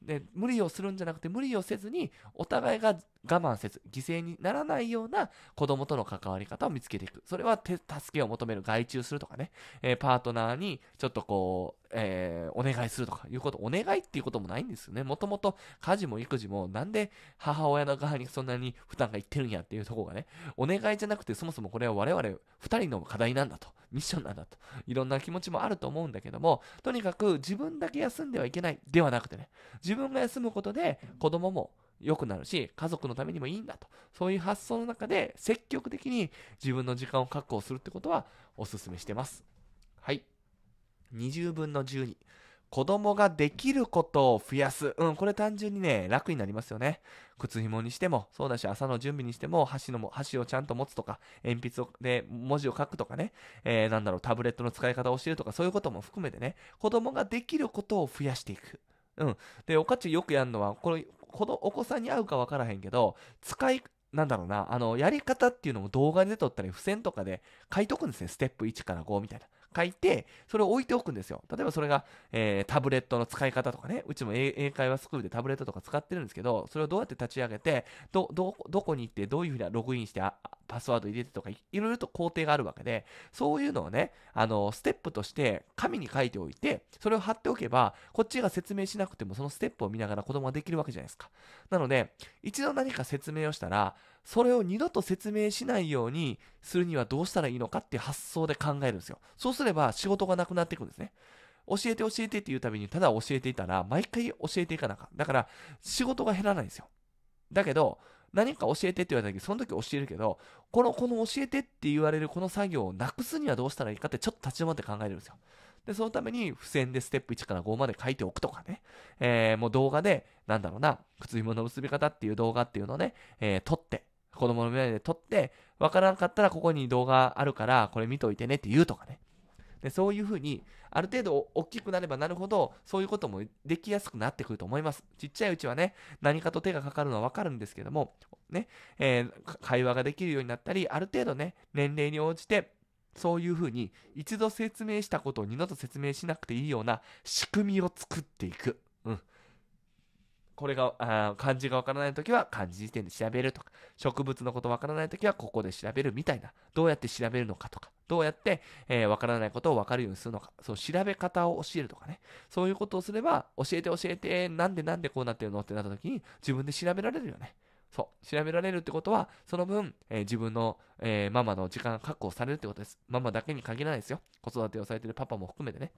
で、無理をするんじゃなくて、無理をせずに、お互いが我慢せず犠牲にならないような子供との関わり方を見つけていく。それは助けを求める外注するとかね、えー、パートナーにちょっとこう、えー、お願いするとかいうこと、お願いっていうこともないんですよね。もともと家事も育児もなんで母親の側にそんなに負担がいってるんやっていうとこがね、お願いじゃなくてそもそもこれは我々2人の課題なんだと、ミッションなんだと、いろんな気持ちもあると思うんだけども、とにかく自分だけ休んではいけないではなくてね、自分が休むことで子供も良くなるし、家族のためにもいいんだと。そういう発想の中で積極的に自分の時間を確保するってことはお勧めしてます。はい。20分の12。子供ができることを増やす。うん、これ単純にね、楽になりますよね。靴紐にしても、そうだし、朝の準備にしても、箸のも、箸をちゃんと持つとか、鉛筆をで文字を書くとかね、えー、なんだろう、タブレットの使い方を教えるとか、そういうことも含めてね、子供ができることを増やしていく。うん。で、おかちよくやるのは、これ、子のお子さんに合うか分からへんけど、使い、なんだろうな、あの、やり方っていうのも動画で撮ったり、付箋とかで書いとくんですね。ステップ1から5みたいな。書いて、それを置いておくんですよ。例えばそれが、えー、タブレットの使い方とかね、うちも英会話スクールでタブレットとか使ってるんですけど、それをどうやって立ち上げて、ど、ど、どこに行って、どういうふうにログインして、パスワード入れてとかい、いろいろと工程があるわけで、そういうのをね、あの、ステップとして紙に書いておいて、それを貼っておけば、こっちが説明しなくても、そのステップを見ながら子供ができるわけじゃないですか。なので、一度何か説明をしたら、それを二度と説明しないようにするにはどうしたらいいのかっていう発想で考えるんですよ。そうすれば仕事がなくなっていくんですね。教えて教えてっていうたびにただ教えていたら毎回教えていかなか。だから仕事が減らないんですよ。だけど何か教えてって言われた時その時教えるけどこのこの教えてって言われるこの作業をなくすにはどうしたらいいかってちょっと立ち止まって考えるんですよ。で、そのために付箋でステップ1から5まで書いておくとかね。えー、もう動画で、なんだろうな、靴紐の結び方っていう動画っていうのをね、えー、撮って、子供の目で撮って、わからなかったらここに動画あるから、これ見といてねって言うとかね。でそういうふうに、ある程度大きくなればなるほど、そういうこともできやすくなってくると思います。ちっちゃいうちはね、何かと手がかかるのはわかるんですけども、ね、えー、会話ができるようになったり、ある程度ね、年齢に応じて、そういうふうに、一度説明したことを二度と説明しなくていいような仕組みを作っていく。うん。これが、あ漢字がわからないときは漢字辞典で調べるとか、植物のことわからないときはここで調べるみたいな、どうやって調べるのかとか、どうやってわ、えー、からないことをわかるようにするのか、その調べ方を教えるとかね、そういうことをすれば、教えて教えて、なんでなんでこうなってるのってなったときに、自分で調べられるよね。そう。調べられるってことは、その分、えー、自分の、えー、ママの時間が確保されるってことです。ママだけに限らないですよ。子育てをされてるパパも含めてね。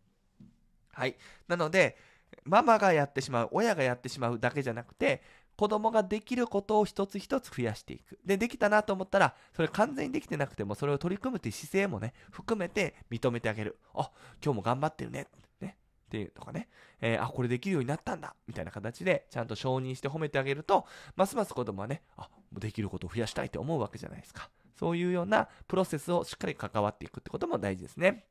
はい。なので、ママがやってしまう親がやってしまうだけじゃなくて子供ができることを一つ一つ増やしていくでできたなと思ったらそれ完全にできてなくてもそれを取り組むっていう姿勢もね含めて認めてあげるあ今日も頑張ってるねねっていうとかね、えー、あこれできるようになったんだみたいな形でちゃんと承認して褒めてあげるとますます子供はねあできることを増やしたいと思うわけじゃないですかそういうようなプロセスをしっかり関わっていくってことも大事ですね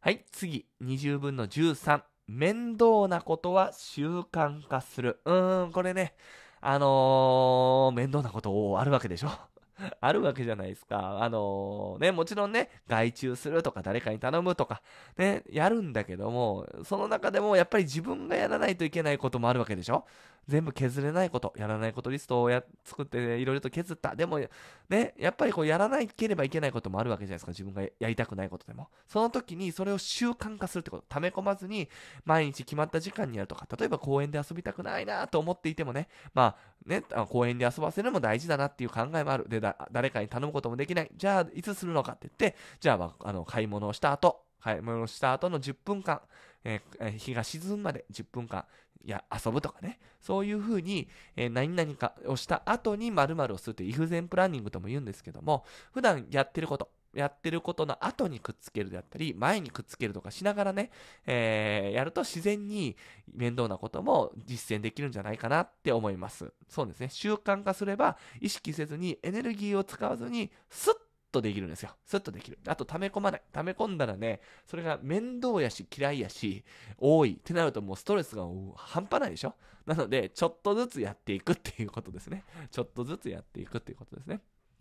はい次20分の13面倒なことは習慣化する。うーん、これね、あのー、面倒なことあるわけでしょ あるわけじゃないですか。あのー、ね、もちろんね、外注するとか誰かに頼むとか、ね、やるんだけども、その中でもやっぱり自分がやらないといけないこともあるわけでしょ全部削れないこと、やらないことリストをや作っていろいろと削った。でも、ね、やっぱりこうやらなければいけないこともあるわけじゃないですか。自分がやりたくないことでも。その時にそれを習慣化するってこと。溜め込まずに、毎日決まった時間にやるとか、例えば公園で遊びたくないなと思っていてもね、まあ、ね、あの公園で遊ばせるのも大事だなっていう考えもある。で、誰かに頼むこともできない。じゃあ、いつするのかって言って、じゃあ、まあ、あの、買い物をした後、買い物をした後の10分間、えー、日が沈むまで10分間、いや、遊ぶとかね。そういうふうに、えー、何々かをした後に〇〇をするという、イフゼンプランニングとも言うんですけども、普段やってること、やってることの後にくっつけるであったり、前にくっつけるとかしながらね、えー、やると自然に面倒なことも実践できるんじゃないかなって思います。そうですね。習慣化すれば、意識せずにエネルギーを使わずに、スッとできるんですよ。スッとできる。あと、溜め込まない。溜め込んだらね、それが面倒やし、嫌いやし、多いってなるともうストレスが半端ないでしょなので、ちょっとずつやっていくっていうことですね。ちょっとずつやっていくっていうことですね。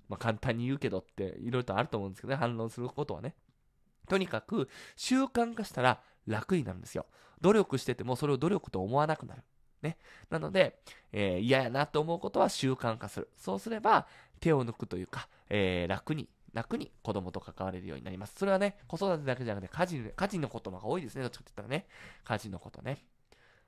まあ、簡単に言うけどっていろいろとあると思うんですけどね、反論することはね。とにかく習慣化したら楽になるんですよ。努力しててもそれを努力と思わなくなる。ね。なので、えー、嫌やなと思うことは習慣化する。そうすれば手を抜くというか、えー、楽に楽に子供と関われるようになります。それはね、子育てだけじゃなくて家事、家事のことの方が多いですね。どっちかって言ったらね。家事のことね。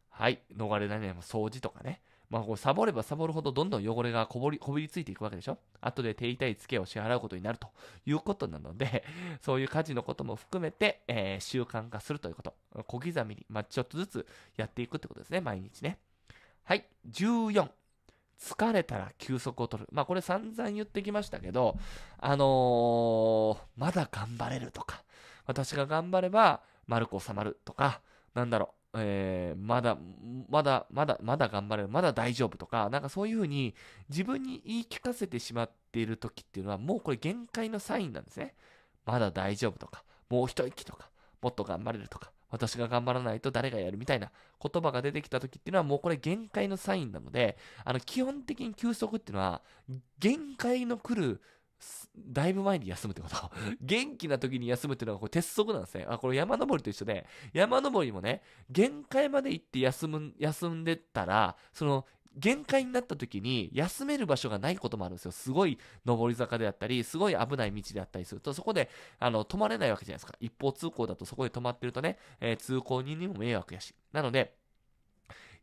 はい。逃れられないも掃除とかね。まあ、こうサボればサボるほどどんどん汚れがこぼりこびりついていくわけでしょ後で手痛いつけを支払うことになるということなので、そういう家事のことも含めて、えー、習慣化するということ。小刻みに、まあ、ちょっとずつやっていくってことですね、毎日ね。はい、14。疲れたら休息を取る。まあこれ散々言ってきましたけど、あのー、まだ頑張れるとか、私が頑張れば丸く収まるとか、なんだろう、えー、まだ、まだ、まだ、まだ頑張れる、まだ大丈夫とか、なんかそういうふうに自分に言い聞かせてしまっている時っていうのは、もうこれ限界のサインなんですね。まだ大丈夫とか、もう一息とか、もっと頑張れるとか、私が頑張らないと誰がやるみたいな言葉が出てきた時っていうのはもうこれ限界のサインなので、あの基本的に休息っていうのは限界の来るだいぶ前に休むってこと 元気な時に休むっていうのがこれ鉄則なんですね。あ、これ山登りと一緒で、山登りもね、限界まで行って休む、休んでったら、その、限界になった時に休める場所がないこともあるんですよ。すごい上り坂であったり、すごい危ない道であったりすると、そこで、あの、止まれないわけじゃないですか。一方通行だとそこで止まってるとね、えー、通行人にも迷惑やし。なので、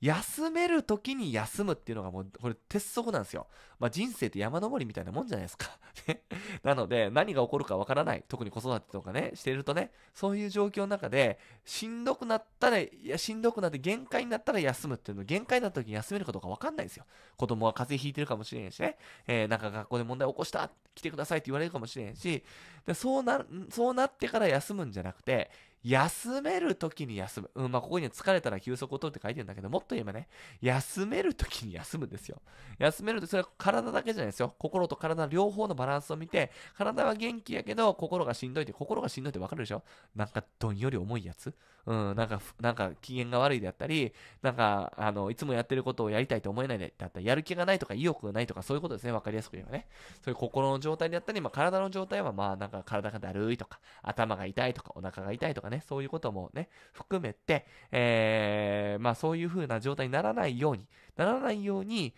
休める時に休むっていうのがもう、これ鉄則なんですよ。まあ、人生って山登りみたいなもんじゃないですか。ねなので、何が起こるかわからない。特に子育てとかね、しているとね、そういう状況の中で、しんどくなったら、いや、しんどくなって限界になったら休むっていうの、限界になった時に休めるかどうかわかんないですよ。子供は風邪ひいてるかもしれんしね、えー、なんか学校で問題起こした、来てくださいって言われるかもしれんし、でそうな、そうなってから休むんじゃなくて、休める時に休む。うん、まあ、ここには疲れたら休息をとって書いてるんだけど、もっと言えばね、休める時に休むんですよ。休めると、それは体だけじゃないですよ。心と体両方のバランスを見て、体は元気やけど、心がしんどいって、心がしんどいってわかるでしょなんかどんより重いやつ。うん、なんか、なんか機嫌が悪いであったり、なんか、あの、いつもやってることをやりたいと思えないであったり、やる気がないとか意欲がないとか、そういうことですね。わかりやすく言えばね。そういう心の状態であったり、まあ、体の状態は、まあ、なんか体がだるいとか、頭が痛いとか、お腹が痛いとかね、そういうこともね、含めて、えー、まあ、そういう風な状態にならないように、ならないように、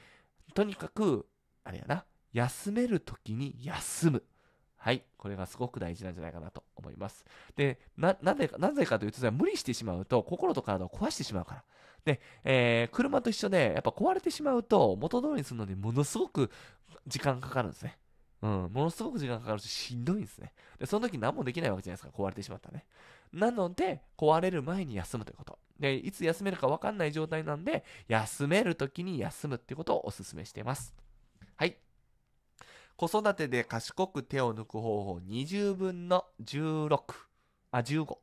とにかく、あれやな、休めるときに休む。はい。これがすごく大事なんじゃないかなと思います。で、な、なぜか、なぜかというと、無理してしまうと、心と体を壊してしまうから。で、えー、車と一緒で、やっぱ壊れてしまうと、元通りにするのにものすごく時間かかるんですね。うん、ものすごく時間かかるし、しんどいんですね。で、その時何もできないわけじゃないですか、壊れてしまったね。なので、壊れる前に休むということ。で、いつ休めるか分かんない状態なんで、休める時に休むってことをお勧めしています。はい。子育てで賢く手を抜く方法20分の16あ15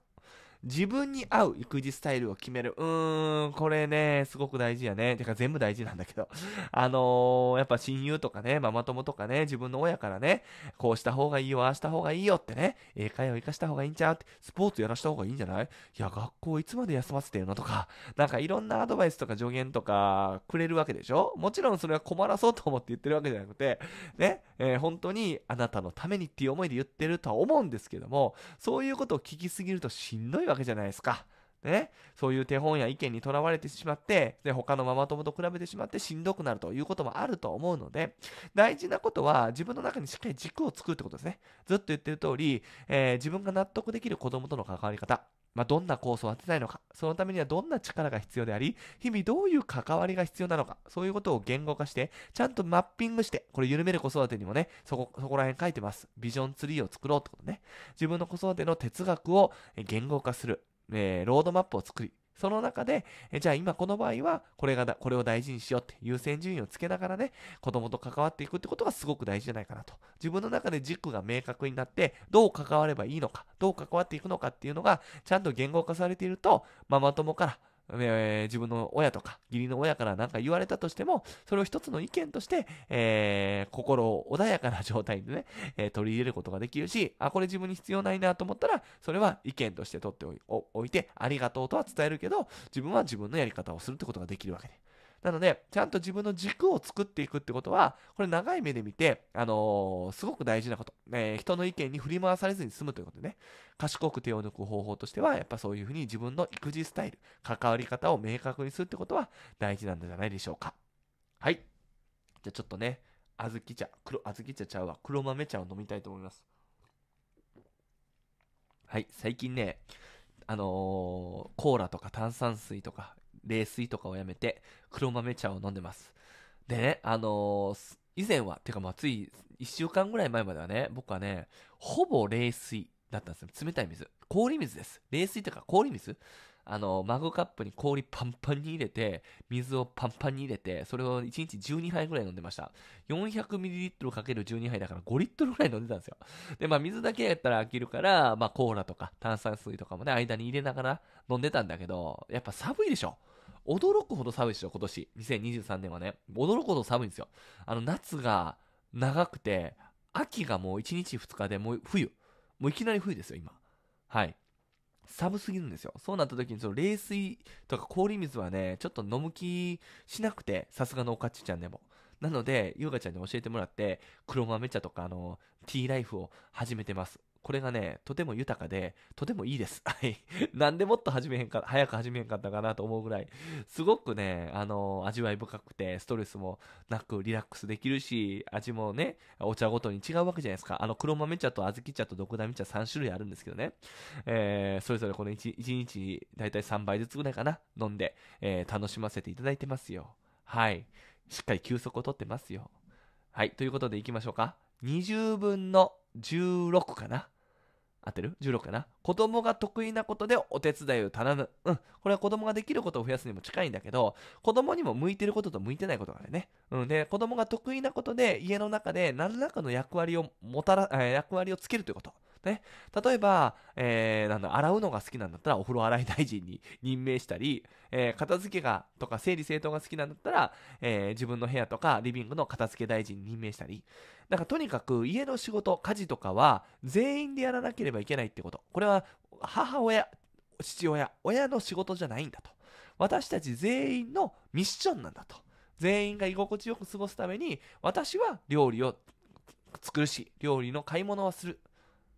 自分に合う育児スタイルを決める。うーん、これね、すごく大事やね。てか全部大事なんだけど。あのー、やっぱ親友とかね、ママ友とかね、自分の親からね、こうした方がいいよ、ああした方がいいよってね、英会話を活かした方がいいんちゃうって、スポーツやらした方がいいんじゃないいや、学校いつまで休ませてるのとか、なんかいろんなアドバイスとか助言とかくれるわけでしょもちろんそれは困らそうと思って言ってるわけじゃなくて、ね、えー、本当にあなたのためにっていう思いで言ってるとは思うんですけども、そういうことを聞きすぎるとしんどいわけわけじゃないですか。ね、そういう手本や意見にとらわれてしまって、で他のママ友と比べてしまってしんどくなるということもあると思うので、大事なことは自分の中にしっかり軸を作るってことですね。ずっと言ってる通り、えー、自分が納得できる子供との関わり方。まあ、どんなコースを当てたいのか、そのためにはどんな力が必要であり、日々どういう関わりが必要なのか、そういうことを言語化して、ちゃんとマッピングして、これ緩める子育てにもね、そこ、そこら辺書いてます。ビジョンツリーを作ろうってことね。自分の子育ての哲学を言語化する。えー、ロードマップを作り、その中で、えじゃあ今この場合は、これがこれを大事にしようって優先順位をつけながらね、子供と関わっていくってことがすごく大事じゃないかなと。自分の中で軸が明確になって、どう関わればいいのか、どう関わっていくのかっていうのが、ちゃんと言語化されていると、ママ友から、えー、自分の親とか、義理の親から何か言われたとしても、それを一つの意見として、えー、心を穏やかな状態でね、えー、取り入れることができるし、あ、これ自分に必要ないなと思ったら、それは意見として取っておいて、ありがとうとは伝えるけど、自分は自分のやり方をするってことができるわけで、なので、ちゃんと自分の軸を作っていくってことは、これ長い目で見て、あのー、すごく大事なこと。えー、人の意見に振り回されずに済むということでね、賢く手を抜く方法としては、やっぱそういうふうに自分の育児スタイル、関わり方を明確にするってことは大事なんじゃないでしょうか。はい。じゃあちょっとね、あずき茶、黒、あずき茶ちゃうわ、黒豆茶を飲みたいと思います。はい、最近ね、あのー、コーラとか炭酸水とか冷水とかをやめて、黒豆茶を飲んでます。でね、あのー、以前は、てかまあ、つい1週間ぐらい前まではね、僕はね、ほぼ冷水だったんですよ。冷たい水。氷水です。冷水とか氷水あの、マグカップに氷パンパンに入れて、水をパンパンに入れて、それを1日12杯ぐらい飲んでました。400ml かける12杯だから5リットルぐらい飲んでたんですよ。で、まあ水だけやったら飽きるから、まあコーラとか炭酸水とかもね、間に入れながら飲んでたんだけど、やっぱ寒いでしょ驚くほど寒いですよ、今年。2023年はね。驚くほど寒いんですよ。あの、夏が長くて、秋がもう1日2日でもう冬。もういきなり冬ですよ、今。はい。寒すぎるんですよ。そうなった時に、その冷水とか氷水はね、ちょっと飲む気しなくて、さすがのおかちちゃんでも。なので、ゆうかちゃんに教えてもらって、黒豆茶とか、あの、ティーライフを始めてます。これがね、とても豊かで、とてもいいです。はい。なんでもっと始めへんか、早く始めへんかったかなと思うぐらい、すごくね、あのー、味わい深くて、ストレスもなくリラックスできるし、味もね、お茶ごとに違うわけじゃないですか。あの、黒豆茶と小豆茶とドクダミ茶3種類あるんですけどね。えー、それぞれこの 1, 1日、だいたい3杯ずつぐらいかな、飲んで、えー、楽しませていただいてますよ。はい。しっかり休息をとってますよ。はい。ということで行きましょうか。20分の16かな。合ってる ?16 かな。子供が得意なことでお手伝いを頼む。うん。これは子供ができることを増やすにも近いんだけど、子供にも向いてることと向いてないことがあるね。うん。で、子供が得意なことで家の中で何らかの役割をもたら、え役割をつけるということ。ね。例えば、えー、なんだ、洗うのが好きなんだったらお風呂洗い大臣に 任命したり、えー、片付けが、とか整理整頓が好きなんだったら、えー、自分の部屋とかリビングの片付け大臣に任命したり。なんかとにかく家の仕事、家事とかは全員でやらなければいけないってこと。これは母親、父親、親の仕事じゃないんだと。私たち全員のミッションなんだと。全員が居心地よく過ごすために、私は料理を作るし、料理の買い物はする。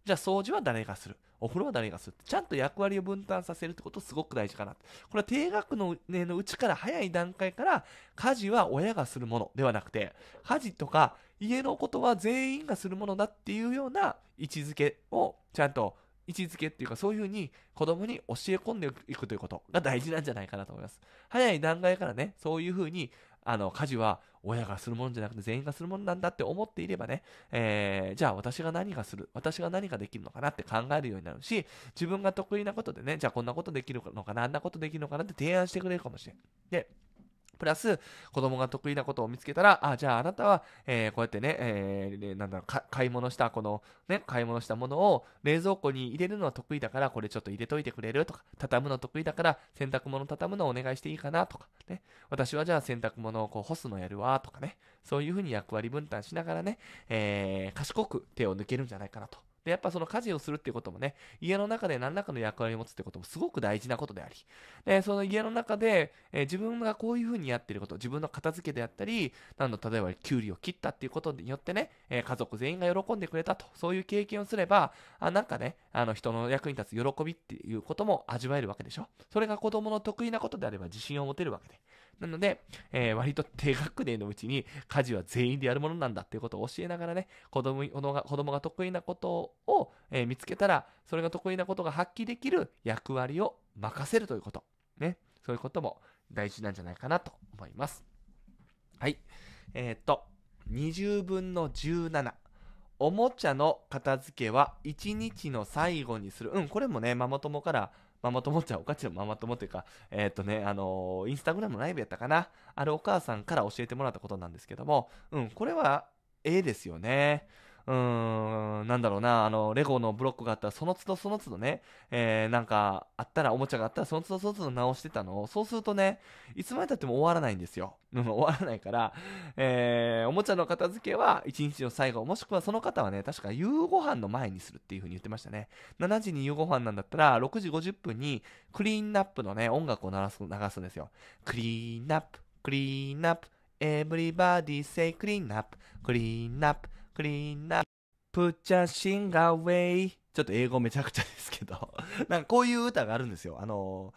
じゃあ掃除は誰がするお風呂は誰がするちゃんと役割を分担させるってことすごく大事かな。これは低学の年のうちから早い段階から家事は親がするものではなくて家事とか家のことは全員がするものだっていうような位置づけをちゃんと位置づけっていうかそういうふうに子供に教え込んでいくということが大事なんじゃないかなと思います。早い段階からね、そういうふうにあの家事は親がするもんじゃなくて全員がするもんなんだって思っていればね、えー、じゃあ私が何がする私が何ができるのかなって考えるようになるし、自分が得意なことでね、じゃあこんなことできるのかな、あんなことできるのかなって提案してくれるかもしれん。で、プラス、子供が得意なことを見つけたら、あ、じゃああなたは、えー、こうやってね、えー、なんだろう、買い物した、この、ね、買い物したものを冷蔵庫に入れるのは得意だから、これちょっと入れといてくれるとか、畳むの得意だから、洗濯物畳むのお願いしていいかなとか、ね、私はじゃあ洗濯物をこう干すのやるわとかね、そういうふうに役割分担しながらね、えー、賢く手を抜けるんじゃないかなとで、やっぱその家事をするっていうこともね、家の中で何らかの役割を持つってこともすごく大事なことであり、で、その家の中で、えー、自分がこういうふうにやってること、自分の片付けであったり、何ん例えばきゅうりを切ったっていうことによってね、えー、家族全員が喜んでくれたと、そういう経験をすれば、あなんかね、あの人の役に立つ喜びっていうことも味わえるわけでしょ。それが子供の得意なことであれば自信を持てるわけで。なので、えー、割と低学年のうちに家事は全員でやるものなんだっていうことを教えながらね、子供が子供が得意なことを、えー、見つけたら、それが得意なことが発揮できる役割を任せるということ。ね。そういうことも大事なんじゃないかなと思います。はい。えー、っと、20分の17。おもちゃの片付けは一日の最後にする。うん、これもね、ママ友からママ友ちゃお母ちんママ友っていうか、えっ、ー、とね、あのー、インスタグラムのライブやったかな。あるお母さんから教えてもらったことなんですけども、うん、これは、ええですよね。うーん、なんだろうな、あの、レゴのブロックがあったら、その都度その都度ね、えー、なんか、あったら、おもちゃがあったら、その都度その都度直してたのを、そうするとね、いつまでたっても終わらないんですよ。終わらないから、えー、おもちゃの片付けは、一日の最後、もしくはその方はね、確か夕ご飯の前にするっていう風に言ってましたね。7時に夕ご飯なんだったら、6時50分に、クリーンナップのね、音楽をす、流すんですよ。クリーンナップ、クリーンナップ、エブリバディセイクリーンナップ、クリーンナップ、クリーンなプチャシンガーウェイちょっと英語めちゃくちゃですけど なんかこういう歌があるんですよあの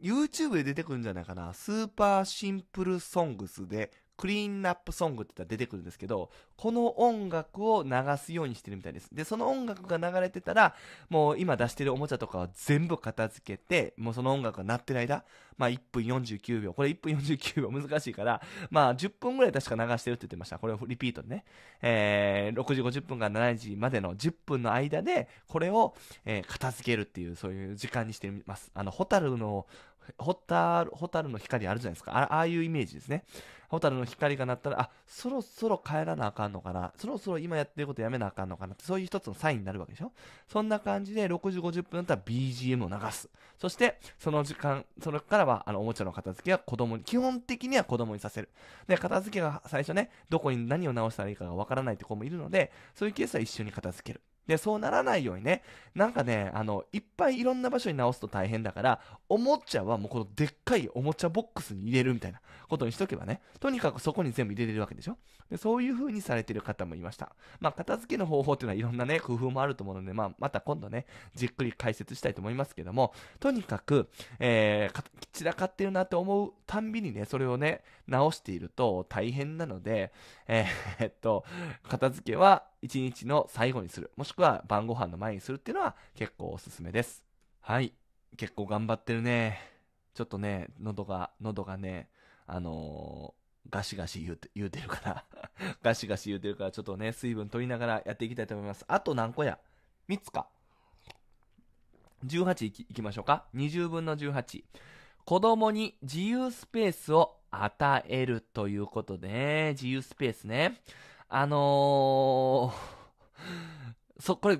YouTube で出てくるんじゃないかなスーパーシンプルソングスでクリーンナップソングって言ったら出てくるんですけど、この音楽を流すようにしてるみたいです。で、その音楽が流れてたら、もう今出してるおもちゃとかは全部片付けて、もうその音楽が鳴ってる間、まあ1分49秒、これ1分49秒 難しいから、まあ10分ぐらい確か流してるって言ってました。これをリピートでね。えー、6時50分から7時までの10分の間で、これを、えー、片付けるっていう、そういう時間にしてみます。あの、ホタルの、ホタル、ホタルの光あるじゃないですか。あああいうイメージですね。ホタルの光が鳴ったら、あ、そろそろ帰らなあかんのかな。そろそろ今やってることやめなあかんのかなって、そういう一つのサインになるわけでしょ。そんな感じで、6時50分だったら BGM を流す。そして、その時間、それからは、あの、おもちゃの片付けは子供に、基本的には子供にさせる。で、片付けが最初ね、どこに何を直したらいいかがわからないって子もいるので、そういうケースは一緒に片付ける。で、そうならないようにね、なんかね、あの、いっぱいいろんな場所に直すと大変だから、おもちゃはもうこのでっかいおもちゃボックスに入れるみたいなことにしとけばね、とにかくそこに全部入れれるわけでしょで、そういう風にされてる方もいました。まあ、片付けの方法っていうのはいろんなね、工夫もあると思うので、まあ、また今度ね、じっくり解説したいと思いますけども、とにかく、えー、散らかってるなって思うたんびにね、それをね、直していると大変なので、えー、っと、片付けは一日の最後にする、もしくは晩ご飯の前にするっていうのは結構おすすめです。はい。結構頑張ってるね。ちょっとね、喉が、喉がね、あのー、ガシガシ言うて、言うてるから ガシガシ言うてるから、ちょっとね、水分取りながらやっていきたいと思います。あと何個や ?3 つか。18いきいきましょうか。20分の18。子供に自由スペースを与えるということで、自由スペースね。あのー、そ、これ、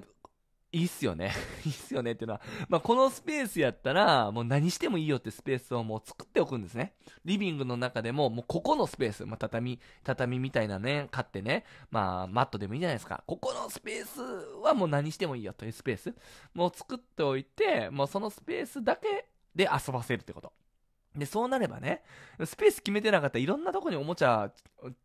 いいっすよね。いいっすよねっていうのは、まあ、このスペースやったら、もう何してもいいよってスペースをもう作っておくんですね。リビングの中でも、もうここのスペース、まあ、畳、畳みたいなね、買ってね、まあ、マットでもいいじゃないですか。ここのスペースはもう何してもいいよというスペース。もう作っておいて、もうそのスペースだけで遊ばせるってこと。で、そうなればね、スペース決めてなかったらいろんなとこにおもちゃ、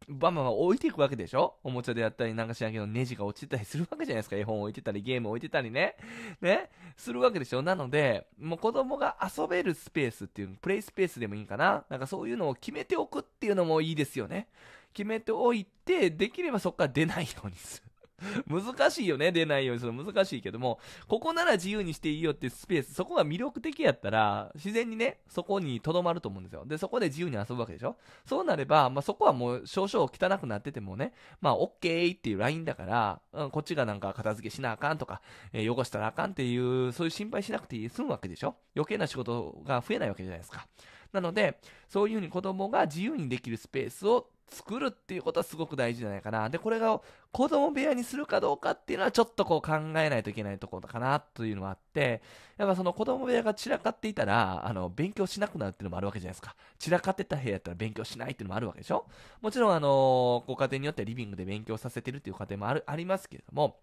バンバン置いていくわけでしょおもちゃでやったりなんかしなきゃネジが落ちてたりするわけじゃないですか。絵本置いてたり、ゲーム置いてたりね。ね。するわけでしょなので、もう子供が遊べるスペースっていう、プレイスペースでもいいかななんかそういうのを決めておくっていうのもいいですよね。決めておいて、できればそこから出ないようにする。難しいよね、出ないようにするの難しいけども、ここなら自由にしていいよってスペース、そこが魅力的やったら、自然にね、そこに留まると思うんですよ。で、そこで自由に遊ぶわけでしょそうなれば、まあ、そこはもう少々汚くなっててもね、まあ、OK っていうラインだから、うん、こっちがなんか片付けしなあかんとか、えー、汚したらあかんっていう、そういう心配しなくて済むわけでしょ余計な仕事が増えないわけじゃないですか。なので、そういうふうに子供が自由にできるスペースを作るっていうことはすごく大事じゃないかな。で、これが子供部屋にするかどうかっていうのはちょっとこう考えないといけないところかなというのもあって、やっぱその子供部屋が散らかっていたら、あの、勉強しなくなるっていうのもあるわけじゃないですか。散らかってた部屋だったら勉強しないっていうのもあるわけでしょもちろんあの、ご家庭によってはリビングで勉強させてるっていう家庭もある、ありますけれども、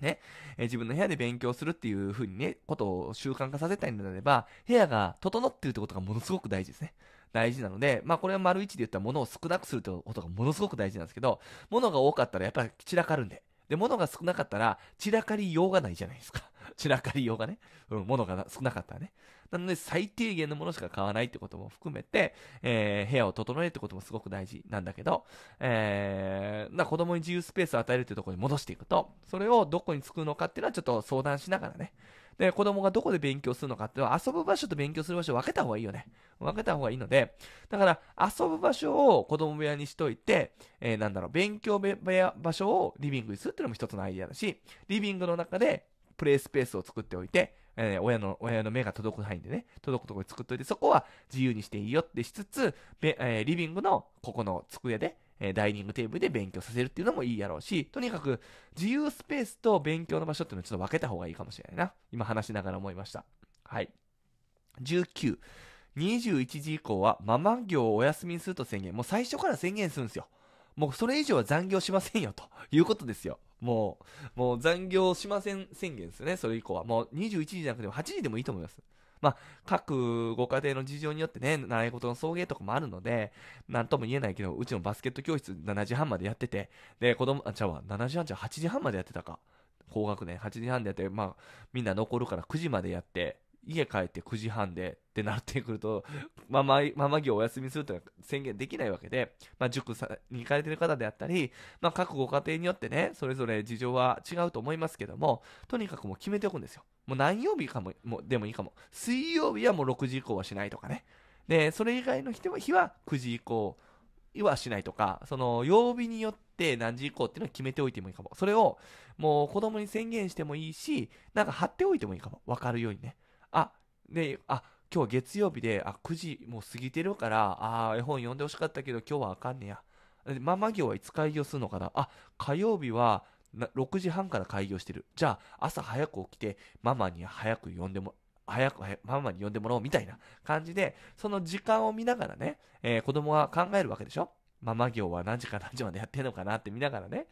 ね、えー、自分の部屋で勉強するっていう風にね、ことを習慣化させたいのであれば、部屋が整っているってことがものすごく大事ですね。大事なので、まあこれは丸1で言ったら物を少なくするってことがものすごく大事なんですけど、物が多かったらやっぱり散らかるんで。で、物が少なかったら散らかりようがないじゃないですか。散らかりようがね、うん、ものが少なかったらね。なので、最低限のものしか買わないってことも含めて、えー、部屋を整えるってこともすごく大事なんだけど、えー、な子供に自由スペースを与えるってところに戻していくと、それをどこに作るのかっていうのはちょっと相談しながらね。で、子供がどこで勉強するのかっていうのは、遊ぶ場所と勉強する場所を分けた方がいいよね。分けた方がいいので、だから、遊ぶ場所を子供部屋にしといて、えー、なんだろう、勉強部屋、場所をリビングにするっていうのも一つのアイデアだし、リビングの中でプレイスペースを作っておいて、えー、親の、親の目が届く範囲でね、届くところに作っといて、そこは自由にしていいよってしつつ、えー、リビングのここの机で、えー、ダイニングテーブルで勉強させるっていうのもいいやろうし、とにかく自由スペースと勉強の場所っていうのをちょっと分けた方がいいかもしれないな。今話しながら思いました。はい。19。21時以降はママ業をお休みにすると宣言。もう最初から宣言するんですよ。もうそれ以上は残業しませんよ、ということですよ。もう、もう残業しません宣言ですね、それ以降は。もう21時じゃなくても8時でもいいと思います。まあ、各ご家庭の事情によってね、習い事の送迎とかもあるので、なんとも言えないけど、うちのバスケット教室7時半までやってて、で、子供、あ、ちゃうわ、7時半じゃ8時半までやってたか。高学年8時半でやって、まあ、みんな残るから9時までやって、家帰って9時半でってなってくると、マ マ、ママ業お休みするというのは宣言できないわけで、まあ、塾に行かれてる方であったり、まあ、各ご家庭によってね、それぞれ事情は違うと思いますけども、とにかくもう決めておくんですよ。もう何曜日かも、もでもいいかも。水曜日はもう6時以降はしないとかね。で、それ以外の日は日は9時以降はしないとか、その曜日によって何時以降っていうのは決めておいてもいいかも。それをもう子供に宣言してもいいし、なんか貼っておいてもいいかも。わかるようにね。あ、で、あ、今日月曜日で、あ、9時もう過ぎてるから、あ、絵本読んでほしかったけど、今日はあかんねや。ママ業はいつ開業するのかなあ、火曜日はな6時半から開業してる。じゃあ、朝早く起きて、ママに早く呼んでも、早くママに呼んでもらおうみたいな感じで、その時間を見ながらね、えー、子供は考えるわけでしょママ業は何時から何時までやってんのかなって見ながらね。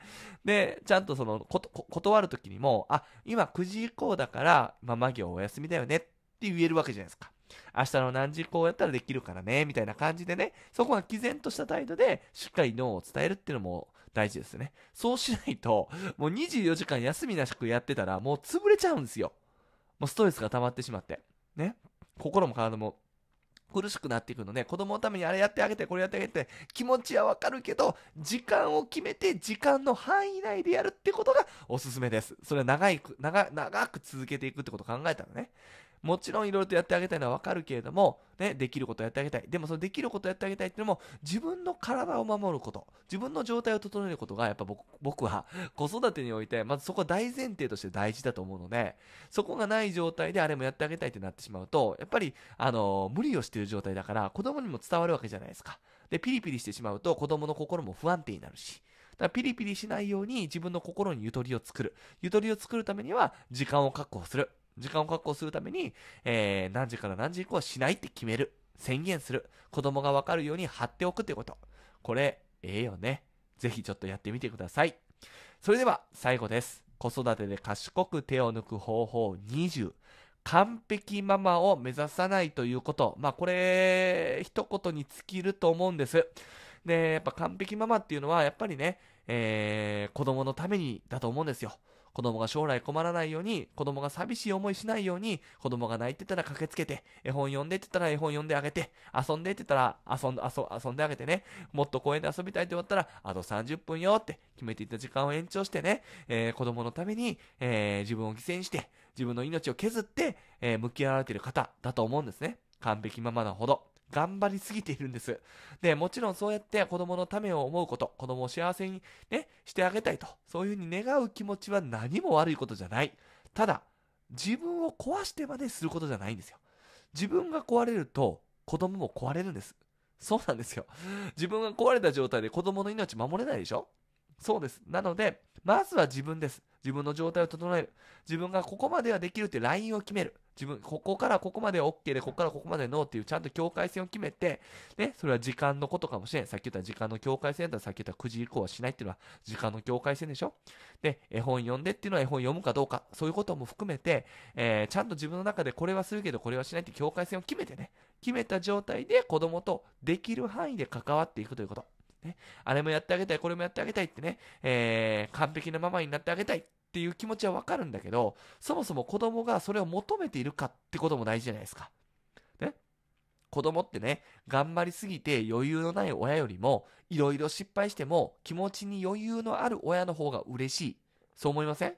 で、ちゃんとその、断る時にも、あ、今9時以降だから、ママ業お休みだよねっって言えるわけじゃないですか。明日の何時以降やったらできるからね、みたいな感じでね、そこは毅然とした態度で、しっかり脳を伝えるっていうのも大事ですね。そうしないと、もう24時間休みなしくやってたら、もう潰れちゃうんですよ。もうストレスが溜まってしまって。ね。心も体も苦しくなっていくので、子供のためにあれやってあげて、これやってあげて、気持ちはわかるけど、時間を決めて、時間の範囲内でやるってことがおすすめです。それは長い長、長く続けていくってことを考えたらね。もちろんいろいろとやってあげたいのはわかるけれども、ね、できることをやってあげたい。でもそのできることをやってあげたいっていうのも、自分の体を守ること、自分の状態を整えることが、やっぱ僕僕は 子育てにおいて、まずそこは大前提として大事だと思うので、そこがない状態であれもやってあげたいってなってしまうと、やっぱり、あのー、無理をしている状態だから、子供にも伝わるわけじゃないですか。で、ピリピリしてしまうと、子供の心も不安定になるし。だからピリピリしないように自分の心にゆとりを作る。ゆとりを作るためには時間を確保する。時間を確保するために、えー、何時から何時以降はしないって決める。宣言する。子供がわかるように貼っておくってこと。これ、ええよね。ぜひちょっとやってみてください。それでは、最後です。子育てで賢く手を抜く方法20。完璧ママを目指さないということ。まあこれ、一言に尽きると思うんです。で、やっぱ完璧ママっていうのは、やっぱりね、えー、子供のためにだと思うんですよ。子供が将来困らないように、子供が寂しい思いしないように、子供が泣いてたら駆けつけて、絵本読んでってたら絵本読んであげて、遊んでってたら遊ん遊んであげてね、もっと公園で遊びたいって言われたら、あと30分よって決めていた時間を延長してね、えー、子供のために、えー、自分を犠牲にして、自分の命を削って、えー、向き合われている方だと思うんですね。完璧ママなほど。頑張りすぎているんです。で、もちろんそうやって子供のためを思うこと、子供を幸せにね、してあげたいと、そういうふうに願う気持ちは何も悪いことじゃない。ただ、自分を壊してまですることじゃないんですよ。自分が壊れると、子供も壊れるんです。そうなんですよ。自分が壊れた状態で子供の命守れないでしょそうです。なので、まずは自分です。自分の状態を整える。自分がここまではできるってラインを決める。自分、ここからここまで OK で、ここからここまでノーっていうちゃんと境界線を決めて、ね、それは時間のことかもしれん。さっき言った時間の境界線だったらさっき言った9時以降はしないっていうのは時間の境界線でしょで、絵本読んでっていうのは絵本読むかどうか、そういうことも含めて、えー、ちゃんと自分の中でこれはするけどこれはしないって境界線を決めてね、決めた状態で子供とできる範囲で関わっていくということ。ね、あれもやってあげたい、これもやってあげたいってね、えー、完璧なママになってあげたいっていう気持ちはわかるんだけど、そもそも子供がそれを求めているかってことも大事じゃないですか。ね。子供ってね、頑張りすぎて余裕のない親よりも、いろいろ失敗しても気持ちに余裕のある親の方が嬉しい。そう思いません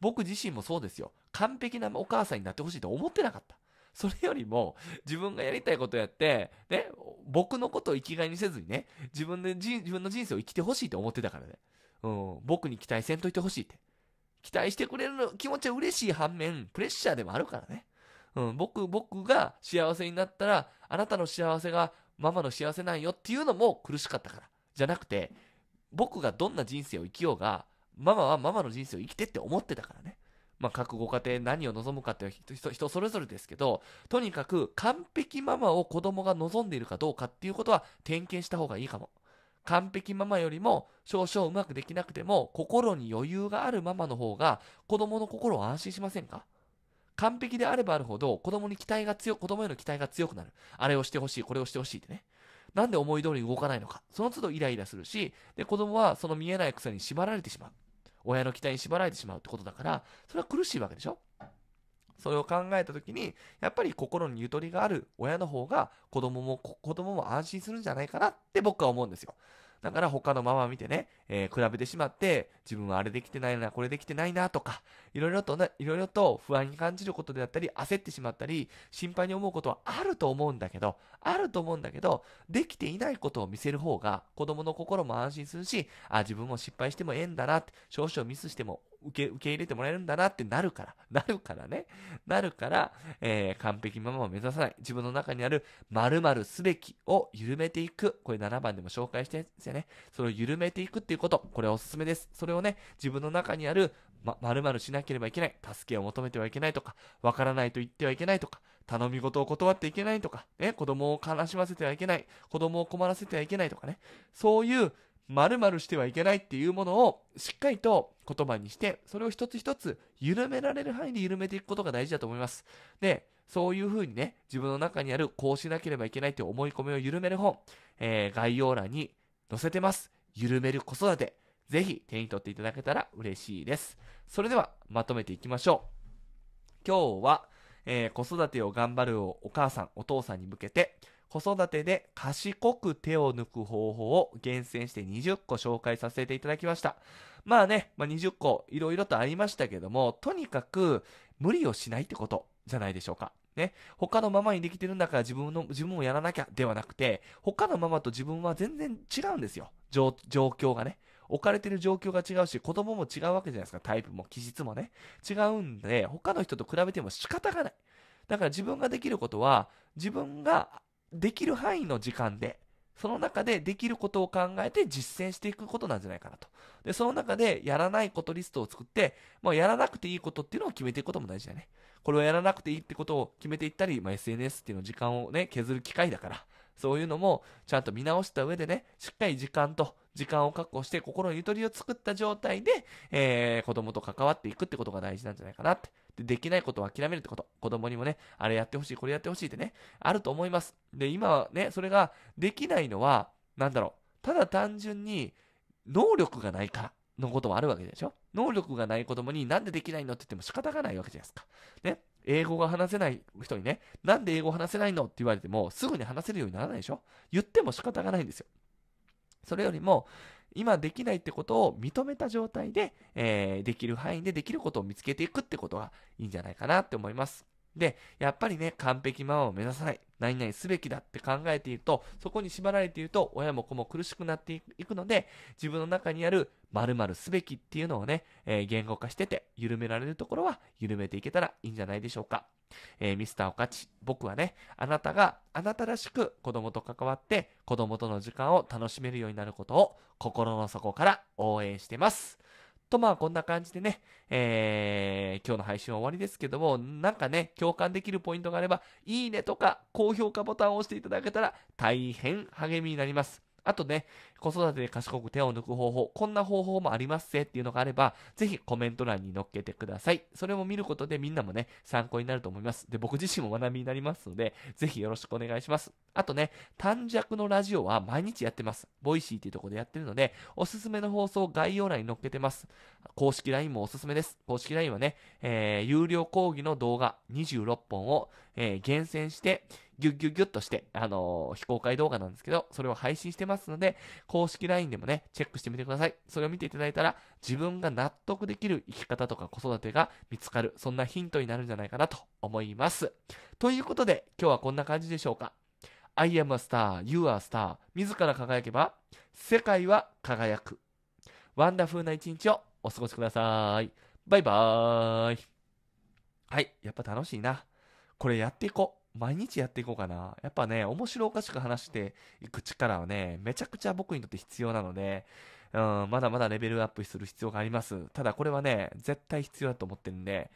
僕自身もそうですよ。完璧なお母さんになってほしいと思ってなかった。それよりも、自分がやりたいことやって、ね、僕のことを生きがいにせずにね、自分で自分の人生を生きてほしいと思ってたからね。うん、僕に期待せんといてほしいって。期待してくれる気持ちは嬉しい反面、プレッシャーでもあるからね。うん、僕、僕が幸せになったら、あなたの幸せがママの幸せなんよっていうのも苦しかったから。じゃなくて、僕がどんな人生を生きようが、ママはママの人生を生きてって思ってたからね。まあ、各ご家庭何を望むかという人人それぞれですけど、とにかく完璧ママを子供が望んでいるかどうかっていうことは点検した方がいいかも。完璧ママよりも少々うまくできなくても心に余裕があるママの方が子供の心を安心しませんか完璧であればあるほど子供に期待が強、子供への期待が強くなる。あれをしてほしい、これをしてほしいってね。なんで思い通りに動かないのか。その都度イライラするし、で、子供はその見えない草に縛られてしまう。親の期待に縛られてしまうってことだから、それは苦しいわけでしょそれを考えた時に、やっぱり心にゆとりがある親の方が子供も、子供も安心するんじゃないかなって僕は思うんですよ。だから他のママ見てね、えー、比べてしまって、自分はあれできてないな、これできてないなとか、いろいろとね、いろいろと不安に感じることであったり、焦ってしまったり、心配に思うことはあると思うんだけど、あると思うんだけど、できていないことを見せる方が、子供の心も安心するし、あ、自分も失敗してもええんだなって、少々ミスしても受け、受け入れてもらえるんだなってなるから、なるからね、なるから、えー、完璧ママを目指さない、自分の中にある〇〇すべきを緩めていく、これ7番でも紹介してるんですよね。それを緩めていくっていうこと、これおすすめです。それをね、自分の中にある、ま、〇〇しなければいけない、助けを求めてはいけないとか、わからないと言ってはいけないとか、頼み事を断っていけないとか、ね、子供を悲しませてはいけない、子供を困らせてはいけないとかね、そういう丸々してはいけないっていうものをしっかりと言葉にして、それを一つ一つ緩められる範囲で緩めていくことが大事だと思います。で、そういうふうにね、自分の中にあるこうしなければいけないっいう思い込みを緩める本、えー、概要欄に載せてます。緩める子育て。ぜひ手に取っていただけたら嬉しいです。それではまとめていきましょう。今日は、えー、子育てを頑張るお母さん、お父さんに向けて、子育てで賢く手を抜く方法を厳選して20個紹介させていただきました。まあね、まあ、20個いろいろとありましたけども、とにかく無理をしないってことじゃないでしょうか。ね、他のママにできてるんだから自分の、自分もやらなきゃではなくて、他のママと自分は全然違うんですよ。状況がね。置かれてる状況が違うし、子供も違うわけじゃないですか。タイプも気質もね。違うんで、他の人と比べても仕方がない。だから自分ができることは、自分ができる範囲の時間で、その中でできることを考えて実践していくことなんじゃないかなと。で、その中でやらないことリストを作って、まあ、やらなくていいことっていうのを決めていくことも大事だね。これをやらなくていいってことを決めていったり、まあ、SNS っていうの時間をね、削る機会だから、そういうのもちゃんと見直した上でね、しっかり時間と時間を確保して心にゆとりを作った状態で、えー、子供と関わっていくってことが大事なんじゃないかなって。でできないことを諦めるってこと。子供にもね、あれやってほしい、これやってほしいってね、あると思います。で、今はね、それができないのは、なんだろう。ただ単純に、能力がないからのこともあるわけでしょ能力がない子供になんでできないのって言っても仕方がないわけじゃないですか。ね。英語が話せない人にね、なんで英語話せないのって言われても、すぐに話せるようにならないでしょ言っても仕方がないんですよ。それよりも、今できないってことを認めた状態で、えー、できる範囲でできることを見つけていくってことがいいんじゃないかなって思います。で、やっぱりね、完璧ママを目指さない、何々すべきだって考えていると、そこに縛られていると、親も子も苦しくなっていくので、自分の中にある〇〇すべきっていうのをね、えー、言語化してて、緩められるところは緩めていけたらいいんじゃないでしょうか。えー、ミスターおかち、僕はね、あなたがあなたらしく子供と関わって、子供との時間を楽しめるようになることを心の底から応援してます。とまあこんな感じでね、えー、今日の配信は終わりですけども、なんかね、共感できるポイントがあれば、いいねとか高評価ボタンを押していただけたら大変励みになります。あとね、子育てで賢く手を抜く方法、こんな方法もありますぜっていうのがあれば、ぜひコメント欄に載っけてください。それも見ることでみんなもね、参考になると思います。で、僕自身も学びになりますので、ぜひよろしくお願いします。あとね、短尺のラジオは毎日やってます。ボイシーっていうところでやってるので、おすすめの放送概要欄に載っけてます。公式 LINE もおすすめです。公式 LINE はね、えー、有料講義の動画26本を、えー、厳選して、ギュッギュッギュッとして、あのー、非公開動画なんですけど、それを配信してますので、公式 LINE でもね、チェックしてみてください。それを見ていただいたら、自分が納得できる生き方とか子育てが見つかる、そんなヒントになるんじゃないかなと思います。ということで、今日はこんな感じでしょうか。I am a star, you are a star. 自ら輝けば、世界は輝く。ワンダフルな一日をお過ごしください。バイバーイ。はい、やっぱ楽しいな。これやっていこう。毎日やっていこうかな。やっぱね、面白おかしく話していく力はね、めちゃくちゃ僕にとって必要なので、うん、まだまだレベルアップする必要があります。ただこれはね、絶対必要だと思ってるんで、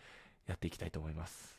やっていきたいと思います。